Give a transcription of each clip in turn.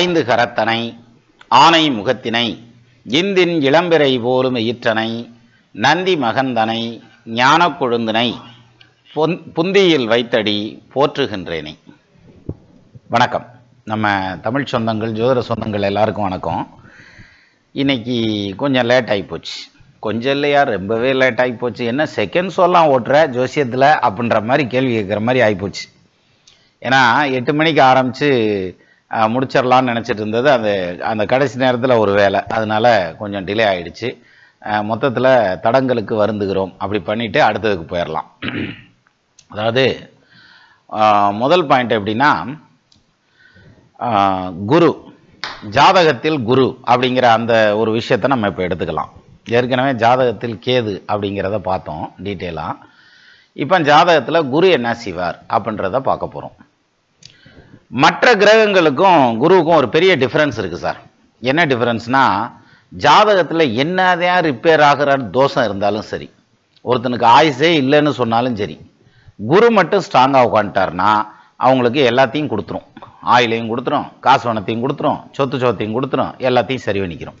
ஐந்து கரத்தனை ஆனை முகத்தினை இந்தின் இளம்பிறை போலும் ஈற்றனை நந்தி மகந்தனை ஞான கொழுந்தினை புந்தியில் வைத்தடி போற்றுகின்றேனே வணக்கம் நம்ம தமிழ் சொந்தங்கள் ஜோதிட சொந்தங்கள் எல்லாருக்கும் வணக்கம் இன்னைக்கு கொஞ்சம் லேட் ஆகி போச்சு கொஞ்சம் இல்லையா ரொம்பவே லேட் ஆகி போச்சு என்ன செகண்ட் சொல்லாம் ஓட்டுற ஜோசியத்தில் அப்படின்ற மாதிரி கேள்வி கேட்குற மாதிரி ஆகிப்போச்சு ஏன்னா எட்டு மணிக்கு ஆரம்பித்து முடிச்சிடலான்னு நினச்சிட்டு இருந்தது அது அந்த கடைசி நேரத்தில் ஒரு வேலை அதனால் கொஞ்சம் டிலே ஆகிடுச்சு மொத்தத்தில் தடங்களுக்கு வருந்துகிறோம் அப்படி பண்ணிவிட்டு அடுத்ததுக்கு போயிடலாம் அதாவது முதல் பாயிண்ட் எப்படின்னா குரு ஜாதகத்தில் குரு அப்படிங்கிற அந்த ஒரு விஷயத்தை நம்ம இப்போ எடுத்துக்கலாம் ஏற்கனவே ஜாதகத்தில் கேது அப்படிங்கிறத பார்த்தோம் டீட்டெயிலாக இப்போ ஜாதகத்தில் குரு என்ன செய்வார் அப்படின்றத பார்க்க போகிறோம் மற்ற கிரகங்களுக்கும் குருவுக்கும் ஒரு பெரிய டிஃப்ரென்ஸ் இருக்குது சார் என்ன டிஃப்ரென்ஸ்னால் ஜாதகத்தில் என்னதான் ரிப்பேர் ஆகிற தோஷம் இருந்தாலும் சரி ஒருத்தனுக்கு ஆயுசே இல்லைன்னு சொன்னாலும் சரி குரு மட்டும் ஸ்ட்ராங்காக உட்காந்துட்டார்னா அவங்களுக்கு எல்லாத்தையும் கொடுத்துரும் ஆயிலையும் கொடுத்துரும் காசு வனத்தையும் கொடுத்துரும் சொத்து சொத்தையும் கொடுத்துரும் எல்லாத்தையும் சரி பண்ணிக்கிறோம்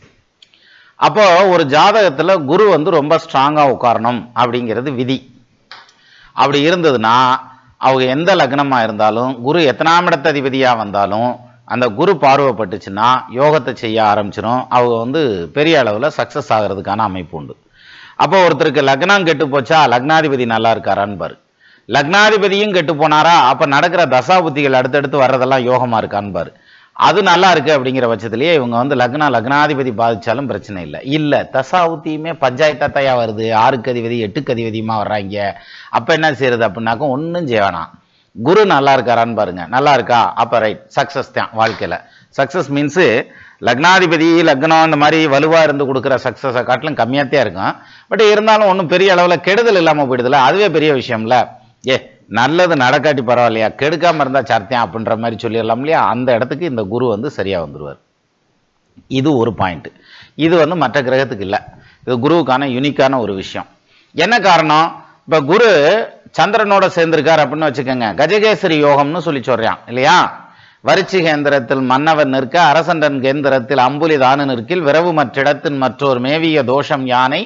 அப்போது ஒரு ஜாதகத்தில் குரு வந்து ரொம்ப ஸ்ட்ராங்காக உட்காரணும் அப்படிங்கிறது விதி அப்படி இருந்ததுன்னா அவங்க எந்த லக்னமாக இருந்தாலும் குரு எத்தனாம் அதிபதியாக வந்தாலும் அந்த குரு பார்வைப்பட்டுச்சுன்னா யோகத்தை செய்ய ஆரம்பிச்சிடும் அவங்க வந்து பெரிய அளவில் சக்ஸஸ் ஆகிறதுக்கான அமைப்பு உண்டு அப்போ ஒருத்தருக்கு லக்னம் கெட்டு போச்சா லக்னாதிபதி நல்லா இருக்காரான்னு பாரு லக்னாதிபதியும் கெட்டு போனாரா அப்போ நடக்கிற தசா புத்திகள் அடுத்தடுத்து வர்றதெல்லாம் யோகமாக இருக்கான்னு பாரு அது நல்லா இருக்கு அப்படிங்கிற பட்சத்திலேயே இவங்க வந்து லக்னா லக்னாதிபதி பாதிச்சாலும் பிரச்சனை இல்லை இல்லை தசாவுத்தியுமே பஞ்சாயத்து வருது ஆறுக்கு அதிபதி எட்டுக்கு அதிபதியுமா வர்றாங்க அப்போ என்ன செய்யறது அப்படின்னாக்கா ஒன்றும் செய்ய வேணாம் குரு நல்லா இருக்காரான்னு பாருங்க நல்லா இருக்கா அப்போ ரைட் சக்ஸஸ் தான் வாழ்க்கையில் சக்ஸஸ் மீன்ஸு லக்னாதிபதி லக்னம் இந்த மாதிரி வலுவாக இருந்து கொடுக்குற சக்ஸஸை காட்டிலும் கம்மியாக இருக்கும் பட் இருந்தாலும் ஒன்றும் பெரிய அளவில் கெடுதல் இல்லாமல் போயிடுதுல அதுவே பெரிய விஷயம்ல ஏ நல்லது நடக்காட்டி பரவாயில்லையா கெடுக்காமல் இருந்தால் சர்த்தியம் அப்படின்ற மாதிரி சொல்லிடலாம் இல்லையா அந்த இடத்துக்கு இந்த குரு வந்து சரியாக வந்துடுவார் இது ஒரு பாயிண்ட்டு இது வந்து மற்ற கிரகத்துக்கு இல்லை இது குருவுக்கான யூனிக்கான ஒரு விஷயம் என்ன காரணம் இப்போ குரு சந்திரனோட சேர்ந்திருக்கார் அப்படின்னு வச்சுக்கோங்க கஜகேசரி யோகம்னு சொல்லி சொல்கிறான் இல்லையா வரிச்சி கேந்திரத்தில் மன்னவன் நிற்க அரசன்றன் கேந்திரத்தில் அம்புலி தானு நிற்கில் விரவு மற்றிடத்தின் மற்றொரு மேவிய தோஷம் யானை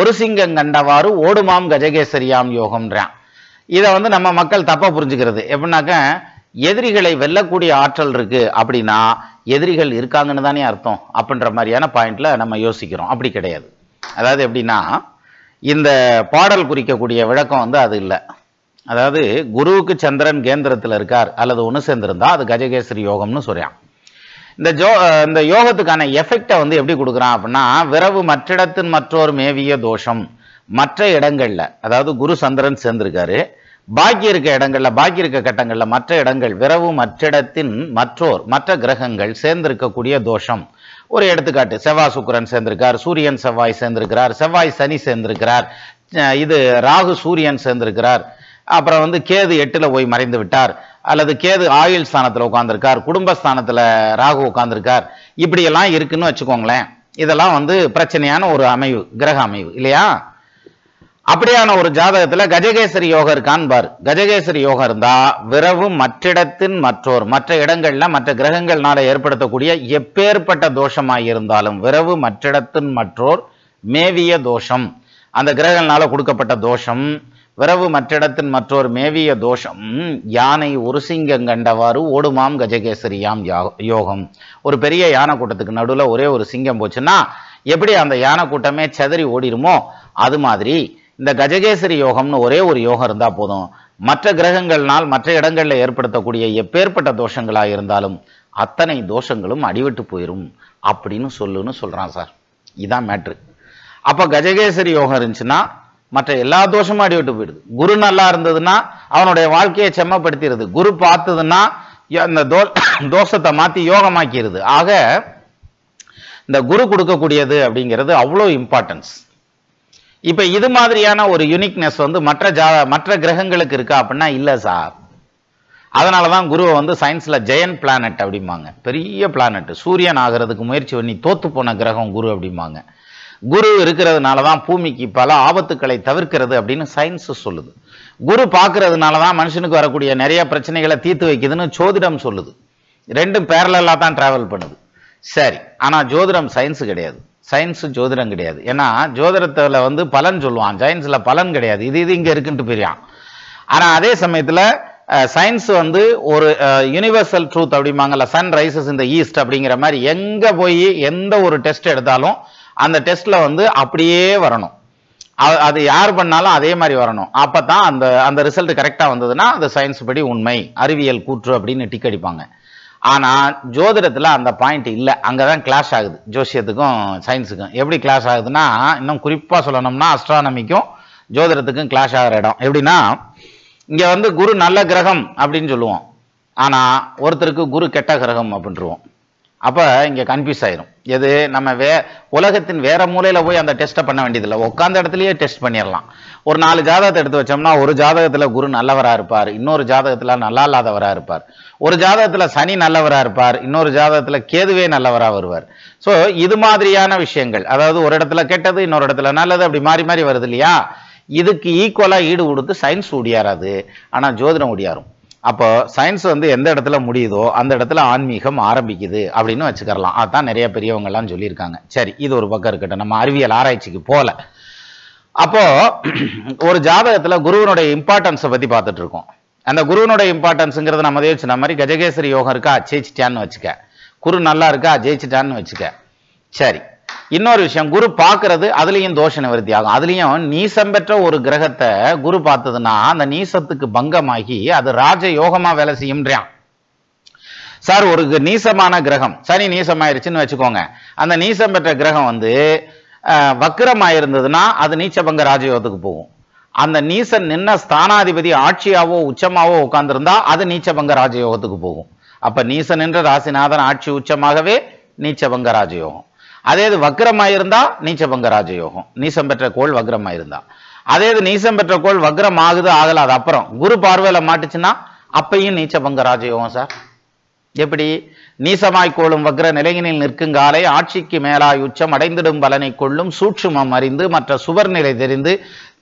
ஒரு சிங்கம் கண்டவாறு ஓடுமாம் கஜகேசரியாம் யோகம்ன்றான் இதை வந்து நம்ம மக்கள் தப்பாக புரிஞ்சுக்கிறது எப்படின்னாக்க எதிரிகளை வெல்லக்கூடிய ஆற்றல் இருக்குது அப்படின்னா எதிரிகள் இருக்காங்கன்னு தானே அர்த்தம் அப்படின்ற மாதிரியான பாயிண்டில் நம்ம யோசிக்கிறோம் அப்படி கிடையாது அதாவது எப்படின்னா இந்த பாடல் குறிக்கக்கூடிய விளக்கம் வந்து அது இல்லை அதாவது குருவுக்கு சந்திரன் கேந்திரத்தில் இருக்கார் அல்லது ஒன்று சேர்ந்திருந்தா அது கஜகேசரி யோகம்னு சொல்கிறான் இந்த ஜோ இந்த யோகத்துக்கான எஃபெக்டை வந்து எப்படி கொடுக்குறான் அப்படின்னா விரவு மற்றிடத்தின் மற்றொரு மேவிய தோஷம் மற்ற இடங்களில் அதாவது குரு சந்திரன் சேர்ந்திருக்காரு பாக்கி இருக்க இடங்கள்ல பாக்கி இருக்க கட்டங்கள்ல மற்ற இடங்கள் விரவு மற்றிடத்தின் மற்றோர் மற்ற கிரகங்கள் சேர்ந்திருக்கக்கூடிய தோஷம் ஒரு எடுத்துக்காட்டு செவ்வாய் சுக்கரன் சேர்ந்திருக்கார் சூரியன் செவ்வாய் சேர்ந்திருக்கிறார் செவ்வாய் சனி சேர்ந்திருக்கிறார் இது ராகு சூரியன் சேர்ந்திருக்கிறார் அப்புறம் வந்து கேது எட்டில் போய் மறைந்து விட்டார் அல்லது கேது ஆயுள் ஸ்தானத்தில் உட்காந்துருக்கார் குடும்பஸ்தானத்தில் ராகு உட்காந்துருக்கார் இப்படியெல்லாம் இருக்குன்னு வச்சுக்கோங்களேன் இதெல்லாம் வந்து பிரச்சனையான ஒரு அமைவு கிரக அமைவு இல்லையா அப்படியான ஒரு ஜாதகத்துல கஜகேசரி யோகம் இருக்கான்னு பாரு கஜகேசரி யோகம் இருந்தா விரவு மற்றிடத்தின் மற்றோர் மற்ற இடங்கள்ல மற்ற கிரகங்கள்னால ஏற்படுத்தக்கூடிய எப்பேற்பட்ட தோஷமாக இருந்தாலும் விரவு மற்றிடத்தின் மற்றோர் மேவிய தோஷம் அந்த கிரகங்கள்னால கொடுக்கப்பட்ட தோஷம் விரவு மற்றிடத்தின் மற்றோர் மேவிய தோஷம் யானை ஒரு சிங்கம் கண்டவாறு ஓடுமாம் கஜகேசரியாம் யோகம் ஒரு பெரிய யானை கூட்டத்துக்கு நடுவில் ஒரே ஒரு சிங்கம் போச்சுன்னா எப்படி அந்த யானை கூட்டமே சதறி ஓடிடுமோ அது மாதிரி இந்த கஜகேசரி யோகம்னு ஒரே ஒரு யோகம் இருந்தால் போதும் மற்ற கிரகங்கள்னால் மற்ற இடங்களில் ஏற்படுத்தக்கூடிய எப்பேற்பட்ட தோஷங்களாக இருந்தாலும் அத்தனை தோஷங்களும் அடிவிட்டு போயிடும் அப்படின்னு சொல்லுன்னு சொல்கிறான் சார் இதான் மேட்ரு அப்போ கஜகேசரி யோகம் இருந்துச்சுன்னா மற்ற எல்லா தோஷமும் அடிவிட்டு போயிடுது குரு நல்லா இருந்ததுன்னா அவனுடைய வாழ்க்கையை செம்மப்படுத்திடுது குரு பார்த்ததுன்னா அந்த தோ தோஷத்தை மாற்றி யோகமாக்கிடுது ஆக இந்த குரு கொடுக்கக்கூடியது அப்படிங்கிறது அவ்வளோ இம்பார்ட்டன்ஸ் இப்போ இது மாதிரியான ஒரு யுனிக்னஸ் வந்து மற்ற ஜா மற்ற கிரகங்களுக்கு இருக்கா அப்படின்னா இல்லை சார் அதனால தான் குருவை வந்து சயின்ஸில் ஜெயன் பிளானட் அப்படிம்பாங்க பெரிய பிளானட் சூரியன் ஆகிறதுக்கு முயற்சி பண்ணி தோத்து போன கிரகம் குரு அப்படிம்பாங்க குரு இருக்கிறதுனால தான் பூமிக்கு பல ஆபத்துக்களை தவிர்க்கிறது அப்படின்னு சயின்ஸ் சொல்லுது குரு பார்க்கறதுனால தான் மனுஷனுக்கு வரக்கூடிய நிறைய பிரச்சனைகளை தீர்த்து வைக்குதுன்னு ஜோதிடம் சொல்லுது ரெண்டும் பேரலாக தான் ட்ராவல் பண்ணுது சரி ஆனால் ஜோதிடம் சயின்ஸு கிடையாது சயின்ஸு ஜோதிடம் கிடையாது ஏன்னா ஜோதிடத்தில் வந்து பலன் சொல்லுவான் சயின்ஸில் பலன் கிடையாது இது இது இங்கே இருக்குன்ட்டு பிரியான் ஆனால் அதே சமயத்தில் சயின்ஸ் வந்து ஒரு யூனிவர்சல் ட்ரூத் அப்படிம்பாங்கல்ல சன் ரைசஸ் இந்த ஈஸ்ட் அப்படிங்கிற மாதிரி எங்கே போய் எந்த ஒரு டெஸ்ட் எடுத்தாலும் அந்த டெஸ்ட்டில் வந்து அப்படியே வரணும் அது யார் பண்ணாலும் அதே மாதிரி வரணும் அப்போ தான் அந்த அந்த ரிசல்ட் கரெக்டாக வந்ததுன்னா அந்த சயின்ஸ் படி உண்மை அறிவியல் கூற்று அப்படின்னு டிக் அடிப்பாங்க ஆனால் ஜோதிடத்தில் அந்த பாயிண்ட் இல்லை அங்கே தான் கிளாஷ் ஆகுது ஜோசியத்துக்கும் சயின்ஸுக்கும் எப்படி கிளாஷ் ஆகுதுன்னா இன்னும் குறிப்பாக சொல்லணும்னா அஸ்ட்ரானமிக்கும் ஜோதிடத்துக்கும் கிளாஷ் ஆகிற இடம் எப்படின்னா இங்கே வந்து குரு நல்ல கிரகம் அப்படின்னு சொல்லுவோம் ஆனால் ஒருத்தருக்கு குரு கெட்ட கிரகம் அப்படின்ட்டுருவோம் அப்போ இங்கே கன்ஃபியூஸ் ஆயிரும் எது நம்ம வே உலகத்தின் வேற மூலையில் போய் அந்த டெஸ்ட்டை பண்ண வேண்டியதில்லை உட்காந்த இடத்துலையே டெஸ்ட் பண்ணிடலாம் ஒரு நாலு ஜாதகத்தை எடுத்து வச்சோம்னா ஒரு ஜாதகத்தில் குரு நல்லவராக இருப்பார் இன்னொரு ஜாதகத்தில் நல்லா இல்லாதவராக இருப்பார் ஒரு ஜாதகத்தில் சனி நல்லவராக இருப்பார் இன்னொரு ஜாதகத்தில் கேதுவே நல்லவராக வருவார் ஸோ இது மாதிரியான விஷயங்கள் அதாவது ஒரு இடத்துல கெட்டது இன்னொரு இடத்துல நல்லது அப்படி மாறி மாறி வருது இல்லையா இதுக்கு ஈக்குவலாக ஈடு கொடுத்து சயின்ஸ் ஓடியாராது ஆனால் ஜோதிடம் ஓடியாரும் அப்போ சயின்ஸ் வந்து எந்த இடத்துல முடியுதோ அந்த இடத்துல ஆன்மீகம் ஆரம்பிக்குது அப்படின்னு வச்சுக்கலாம் அதுதான் நிறைய எல்லாம் சொல்லியிருக்காங்க சரி இது ஒரு பக்கம் இருக்கட்டும் நம்ம அறிவியல் ஆராய்ச்சிக்கு போகல அப்போ ஒரு ஜாதகத்தில் குருவனுடைய இம்பார்ட்டன்ஸை பற்றி பார்த்துட்டு இருக்கோம் அந்த குருவனுடைய இம்பார்ட்டன்ஸுங்கிறது நம்ம யோசிச்சு மாதிரி கஜகேசரி யோகம் இருக்கா ஜெயிச்சிட்டான்னு வச்சுக்க குரு நல்லா இருக்கா ஜெயிச்சிட்டான்னு வச்சுக்க சரி இன்னொரு விஷயம் குரு பார்க்கறது அதுலேயும் தோஷ நிவர்த்தி ஆகும் அதுலேயும் நீசம் பெற்ற ஒரு கிரகத்தை குரு பார்த்ததுன்னா அந்த நீசத்துக்கு பங்கமாகி அது ராஜ யோகமா வேலை செய்யும்ன்றான் சார் ஒரு நீசமான கிரகம் சனி நீசமாயிருச்சுன்னு வச்சுக்கோங்க அந்த நீசம் பெற்ற கிரகம் வந்து வக்கரமாக இருந்ததுன்னா அது பங்க ராஜயோகத்துக்கு போகும் அந்த நீசன் நின்ன ஸ்தானாதிபதி ஆட்சியாவோ உச்சமாவோ உட்கார்ந்துருந்தா அது நீச்சபங்க ராஜயோகத்துக்கு போகும் அப்ப நீசன் என்ற ராசிநாதன் ஆட்சி உச்சமாகவே நீச்சபங்க ராஜயோகம் அதே இது வக்ரமாக இருந்தால் நீச்சபங்க ராஜயோகம் நீசம் பெற்ற கோள் வக்ரமாக இருந்தால் அதே இது நீசம் பெற்ற கோள் வக்ரம் ஆகுது ஆகல அது அப்புறம் குரு பார்வையில் மாட்டுச்சுன்னா அப்பையும் நீச்சபங்க ராஜயோகம் சார் எப்படி நீசமாய் கோளும் வக்ர நிலையினில் நிற்கும் காலை ஆட்சிக்கு மேலாய் உச்சம் அடைந்திடும் பலனை கொள்ளும் சூட்சுமம் அறிந்து மற்ற சுவர் நிலை தெரிந்து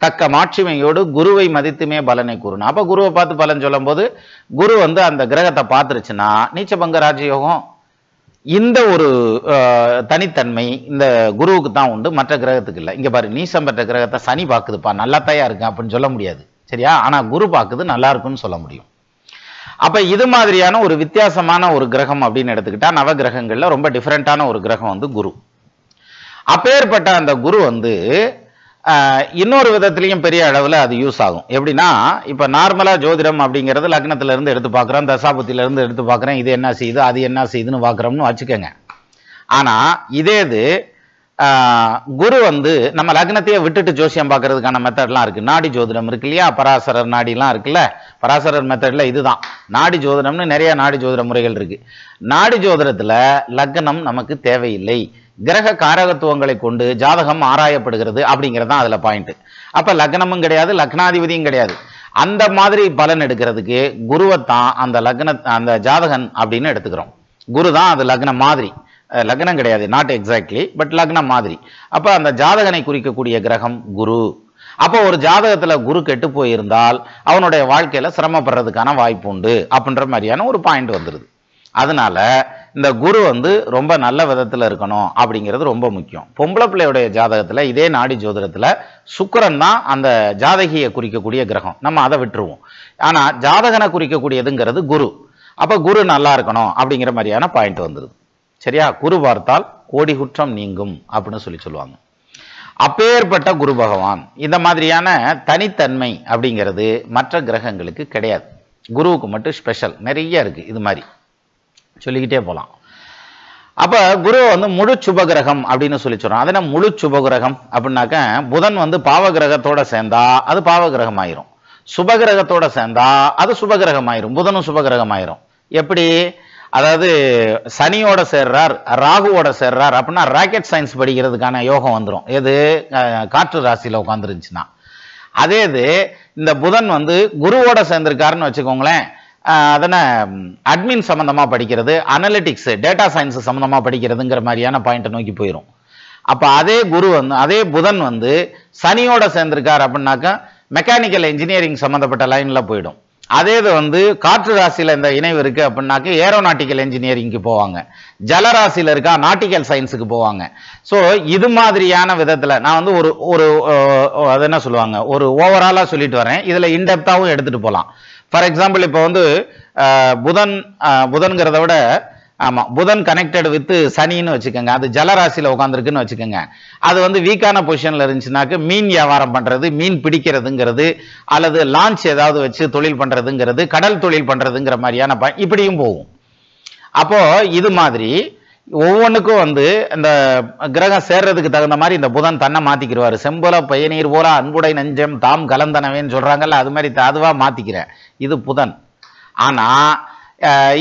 தக்க மாட்சிமையோடு குருவை மதித்துமே பலனை கூறணும் அப்போ குருவை பார்த்து பலன் சொல்லும்போது குரு வந்து அந்த கிரகத்தை பார்த்துருச்சுன்னா நீச்சபங்க ராஜயோகம் இந்த ஒரு தனித்தன்மை இந்த குருவுக்கு தான் உண்டு மற்ற கிரகத்துக்கு இல்லை இங்கே பாரு நீசம் பெற்ற கிரகத்தை சனி பார்க்குதுப்பா நல்லா தயா இருக்கு அப்படின்னு சொல்ல முடியாது சரியா ஆனால் குரு பார்க்குது நல்லா இருக்குன்னு சொல்ல முடியும் அப்போ இது மாதிரியான ஒரு வித்தியாசமான ஒரு கிரகம் அப்படின்னு எடுத்துக்கிட்டா கிரகங்களில் ரொம்ப டிஃப்ரெண்ட்டான ஒரு கிரகம் வந்து குரு அப்பேற்பட்ட அந்த குரு வந்து இன்னொரு விதத்துலையும் பெரிய அளவில் அது யூஸ் ஆகும் எப்படின்னா இப்போ நார்மலாக ஜோதிடம் அப்படிங்கிறது லக்னத்திலேருந்து எடுத்து பார்க்குறோம் தசாபத்திலேருந்து எடுத்து பார்க்குறோம் இது என்ன செய்யுது அது என்ன செய்யுதுன்னு பார்க்குறோம்னு வச்சுக்கோங்க ஆனால் இதே இது குரு வந்து நம்ம லக்னத்தையே விட்டுட்டு ஜோசியம் பார்க்கறதுக்கான மெத்தட்லாம் இருக்குது நாடி ஜோதிடம் இருக்கு இல்லையா பராசரர் நாடிலாம் இருக்குல்ல பராசரர் மெத்தடில் இதுதான் நாடி ஜோதிடம்னு நிறையா நாடி ஜோதிட முறைகள் இருக்குது நாடி ஜோதிடத்தில் லக்னம் நமக்கு தேவையில்லை கிரக காரகத்துவங்களை கொண்டு ஜாதகம் ஆராயப்படுகிறது அப்படிங்கிறது தான் அதில் பாயிண்ட்டு அப்போ லக்னமும் கிடையாது லக்னாதிபதியும் கிடையாது அந்த மாதிரி பலன் எடுக்கிறதுக்கு குருவைத்தான் அந்த லக்ன அந்த ஜாதகன் அப்படின்னு எடுத்துக்கிறோம் குரு தான் அது லக்னம் மாதிரி லக்னம் கிடையாது நாட் எக்ஸாக்ட்லி பட் லக்னம் மாதிரி அப்போ அந்த ஜாதகனை குறிக்கக்கூடிய கிரகம் குரு அப்போ ஒரு ஜாதகத்தில் குரு கெட்டு போயிருந்தால் அவனுடைய வாழ்க்கையில் சிரமப்படுறதுக்கான வாய்ப்பு உண்டு அப்படின்ற மாதிரியான ஒரு பாயிண்ட் வந்துடுது அதனால இந்த குரு வந்து ரொம்ப நல்ல விதத்தில் இருக்கணும் அப்படிங்கிறது ரொம்ப முக்கியம் பொம்பளை பிள்ளையுடைய ஜாதகத்தில் இதே நாடி ஜோதிடத்தில் சுக்கரன் தான் அந்த ஜாதகியை குறிக்கக்கூடிய கிரகம் நம்ம அதை விட்டுருவோம் ஆனால் ஜாதகனை குறிக்கக்கூடியதுங்கிறது குரு அப்போ குரு நல்லா இருக்கணும் அப்படிங்கிற மாதிரியான பாயிண்ட் வந்துடுது சரியா குரு பார்த்தால் கோடி குற்றம் நீங்கும் அப்படின்னு சொல்லி சொல்லுவாங்க அப்பேற்பட்ட குரு பகவான் இந்த மாதிரியான தனித்தன்மை அப்படிங்கிறது மற்ற கிரகங்களுக்கு கிடையாது குருவுக்கு மட்டும் ஸ்பெஷல் நிறைய இருக்குது இது மாதிரி சொல்லிக்கிட்டே போகலாம் அப்போ குரு வந்து முழு சுபகிரகம் அப்படின்னு சொல்லி சொல்கிறோம் அது என்ன முழு சுபகிரகம் அப்படின்னாக்க புதன் வந்து பாவகிரகத்தோட சேர்ந்தா அது பாவகிரகம் ஆயிரும் சுபகிரகத்தோட சேர்ந்தா அது சுபகிரகம் ஆயிரும் புதனும் சுபகிரகம் ஆயிரும் எப்படி அதாவது சனியோட சேர்றார் ராகுவோட சேர்றார் அப்படின்னா ராக்கெட் சயின்ஸ் படிக்கிறதுக்கான யோகம் வந்துடும் எது காற்று ராசியில் உட்காந்துருந்துச்சுன்னா அதே இது இந்த புதன் வந்து குருவோட சேர்ந்திருக்காருன்னு வச்சுக்கோங்களேன் அதனை அட்மின் சம்மந்தமாக படிக்கிறது அனலிட்டிக்ஸு டேட்டா சயின்ஸு சம்மந்தமாக படிக்கிறதுங்கிற மாதிரியான பாயிண்ட்டை நோக்கி போயிடும் அப்போ அதே குரு வந்து அதே புதன் வந்து சனியோட சேர்ந்துருக்கார் அப்படின்னாக்கா மெக்கானிக்கல் இன்ஜினியரிங் சம்மந்தப்பட்ட லைனில் போயிடும் அதே இது வந்து காற்று ராசியில் இந்த இணைவு இருக்குது அப்படின்னாக்க ஏரோநாட்டிக்கல் இன்ஜினியரிங்க்கு போவாங்க ஜலராசியில் இருக்கா நாட்டிக்கல் சயின்ஸுக்கு போவாங்க ஸோ இது மாதிரியான விதத்தில் நான் வந்து ஒரு ஒரு அது என்ன சொல்லுவாங்க ஒரு ஓவராலாக சொல்லிட்டு வரேன் இதில் இன்டெப்த்தாகவும் எடுத்துகிட்டு போகலாம் ஃபார் எக்ஸாம்பிள் இப்போ வந்து புதன் புதன்கிறத விட ஆமாம் புதன் கனெக்டட் வித் சனின்னு வச்சுக்கோங்க அது ஜலராசியில் உட்காந்துருக்குன்னு வச்சுக்கோங்க அது வந்து வீக்கான பொசிஷனில் இருந்துச்சுனாக்க மீன் வியாபாரம் பண்ணுறது மீன் பிடிக்கிறதுங்கிறது அல்லது லான்ச் ஏதாவது வச்சு தொழில் பண்ணுறதுங்கிறது கடல் தொழில் பண்ணுறதுங்கிற மாதிரியான ப இப்படியும் போகும் அப்போது இது மாதிரி ஒவ்வொன்றுக்கும் வந்து இந்த கிரகம் சேர்றதுக்கு தகுந்த மாதிரி இந்த புதன் தன்னை மாத்திக்கிடுவார் செம்புல பயனீர் போல அன்புடை நெஞ்சம் தாம் கலந்தனவேன்னு சொல்றாங்கல்ல அது மாதிரி அதுவா மாத்திக்கிறேன் இது புதன் ஆனா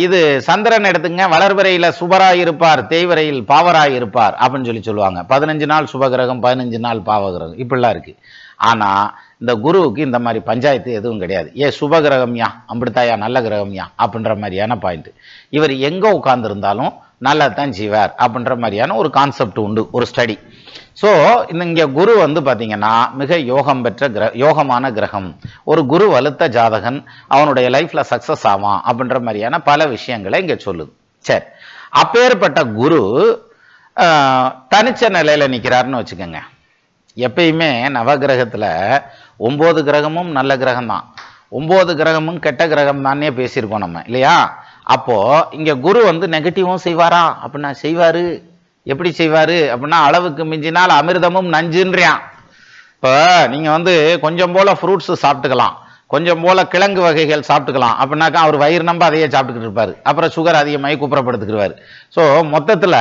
இது சந்திரன் எடுத்துங்க வளர்வரையில் சுபராக இருப்பார் தேய்வரையில் பாவராக இருப்பார் அப்படின்னு சொல்லி சொல்லுவாங்க பதினஞ்சு நாள் சுபகிரகம் பதினஞ்சு நாள் பாவகிரகம் இப்படிலாம் இருக்கு ஆனா இந்த குருவுக்கு இந்த மாதிரி பஞ்சாயத்து எதுவும் கிடையாது ஏ யா அம்பிடுத்தாயா நல்ல கிரகம்யா அப்படின்ற மாதிரியான பாயிண்ட் இவர் எங்க உட்கார்ந்துருந்தாலும் நல்லா தான் செய்வார் அப்படின்ற மாதிரியான ஒரு கான்செப்ட் உண்டு ஒரு ஸ்டடி ஸோ இங்கே குரு வந்து பார்த்தீங்கன்னா மிக யோகம் பெற்ற கிர யோகமான கிரகம் ஒரு குரு வலுத்த ஜாதகன் அவனுடைய லைஃப்பில் சக்ஸஸ் ஆவான் அப்படின்ற மாதிரியான பல விஷயங்களை இங்கே சொல்லுது சரி அப்பேற்பட்ட குரு தனிச்ச நிலையில் நிற்கிறாருன்னு வச்சுக்கோங்க எப்பயுமே நவகிரகத்தில் ஒம்பது கிரகமும் நல்ல கிரகம் தான் ஒம்பது கிரகமும் கெட்ட கிரகம் தானே பேசியிருக்கோம் நம்ம இல்லையா அப்போ இங்க குரு வந்து நெகட்டிவும் செய்வாரா அப்படின்னா செய்வாரு எப்படி செய்வாரு அப்படின்னா அளவுக்கு மிஞ்சினால் அமிர்தமும் நஞ்சுன்றியான் இப்போ நீங்க வந்து கொஞ்சம் போல ஃப்ரூட்ஸ் சாப்பிட்டுக்கலாம் கொஞ்சம் போல கிழங்கு வகைகள் சாப்பிட்டுக்கலாம் அப்படின்னாக்கா அவர் வயிறு நம்ப அதையே சாப்பிட்டுக்கிட்டு இருப்பாரு அப்புறம் சுகர் அதிகமாகி குப்புறப்படுத்துக்குருவார் ஸோ மொத்தத்தில்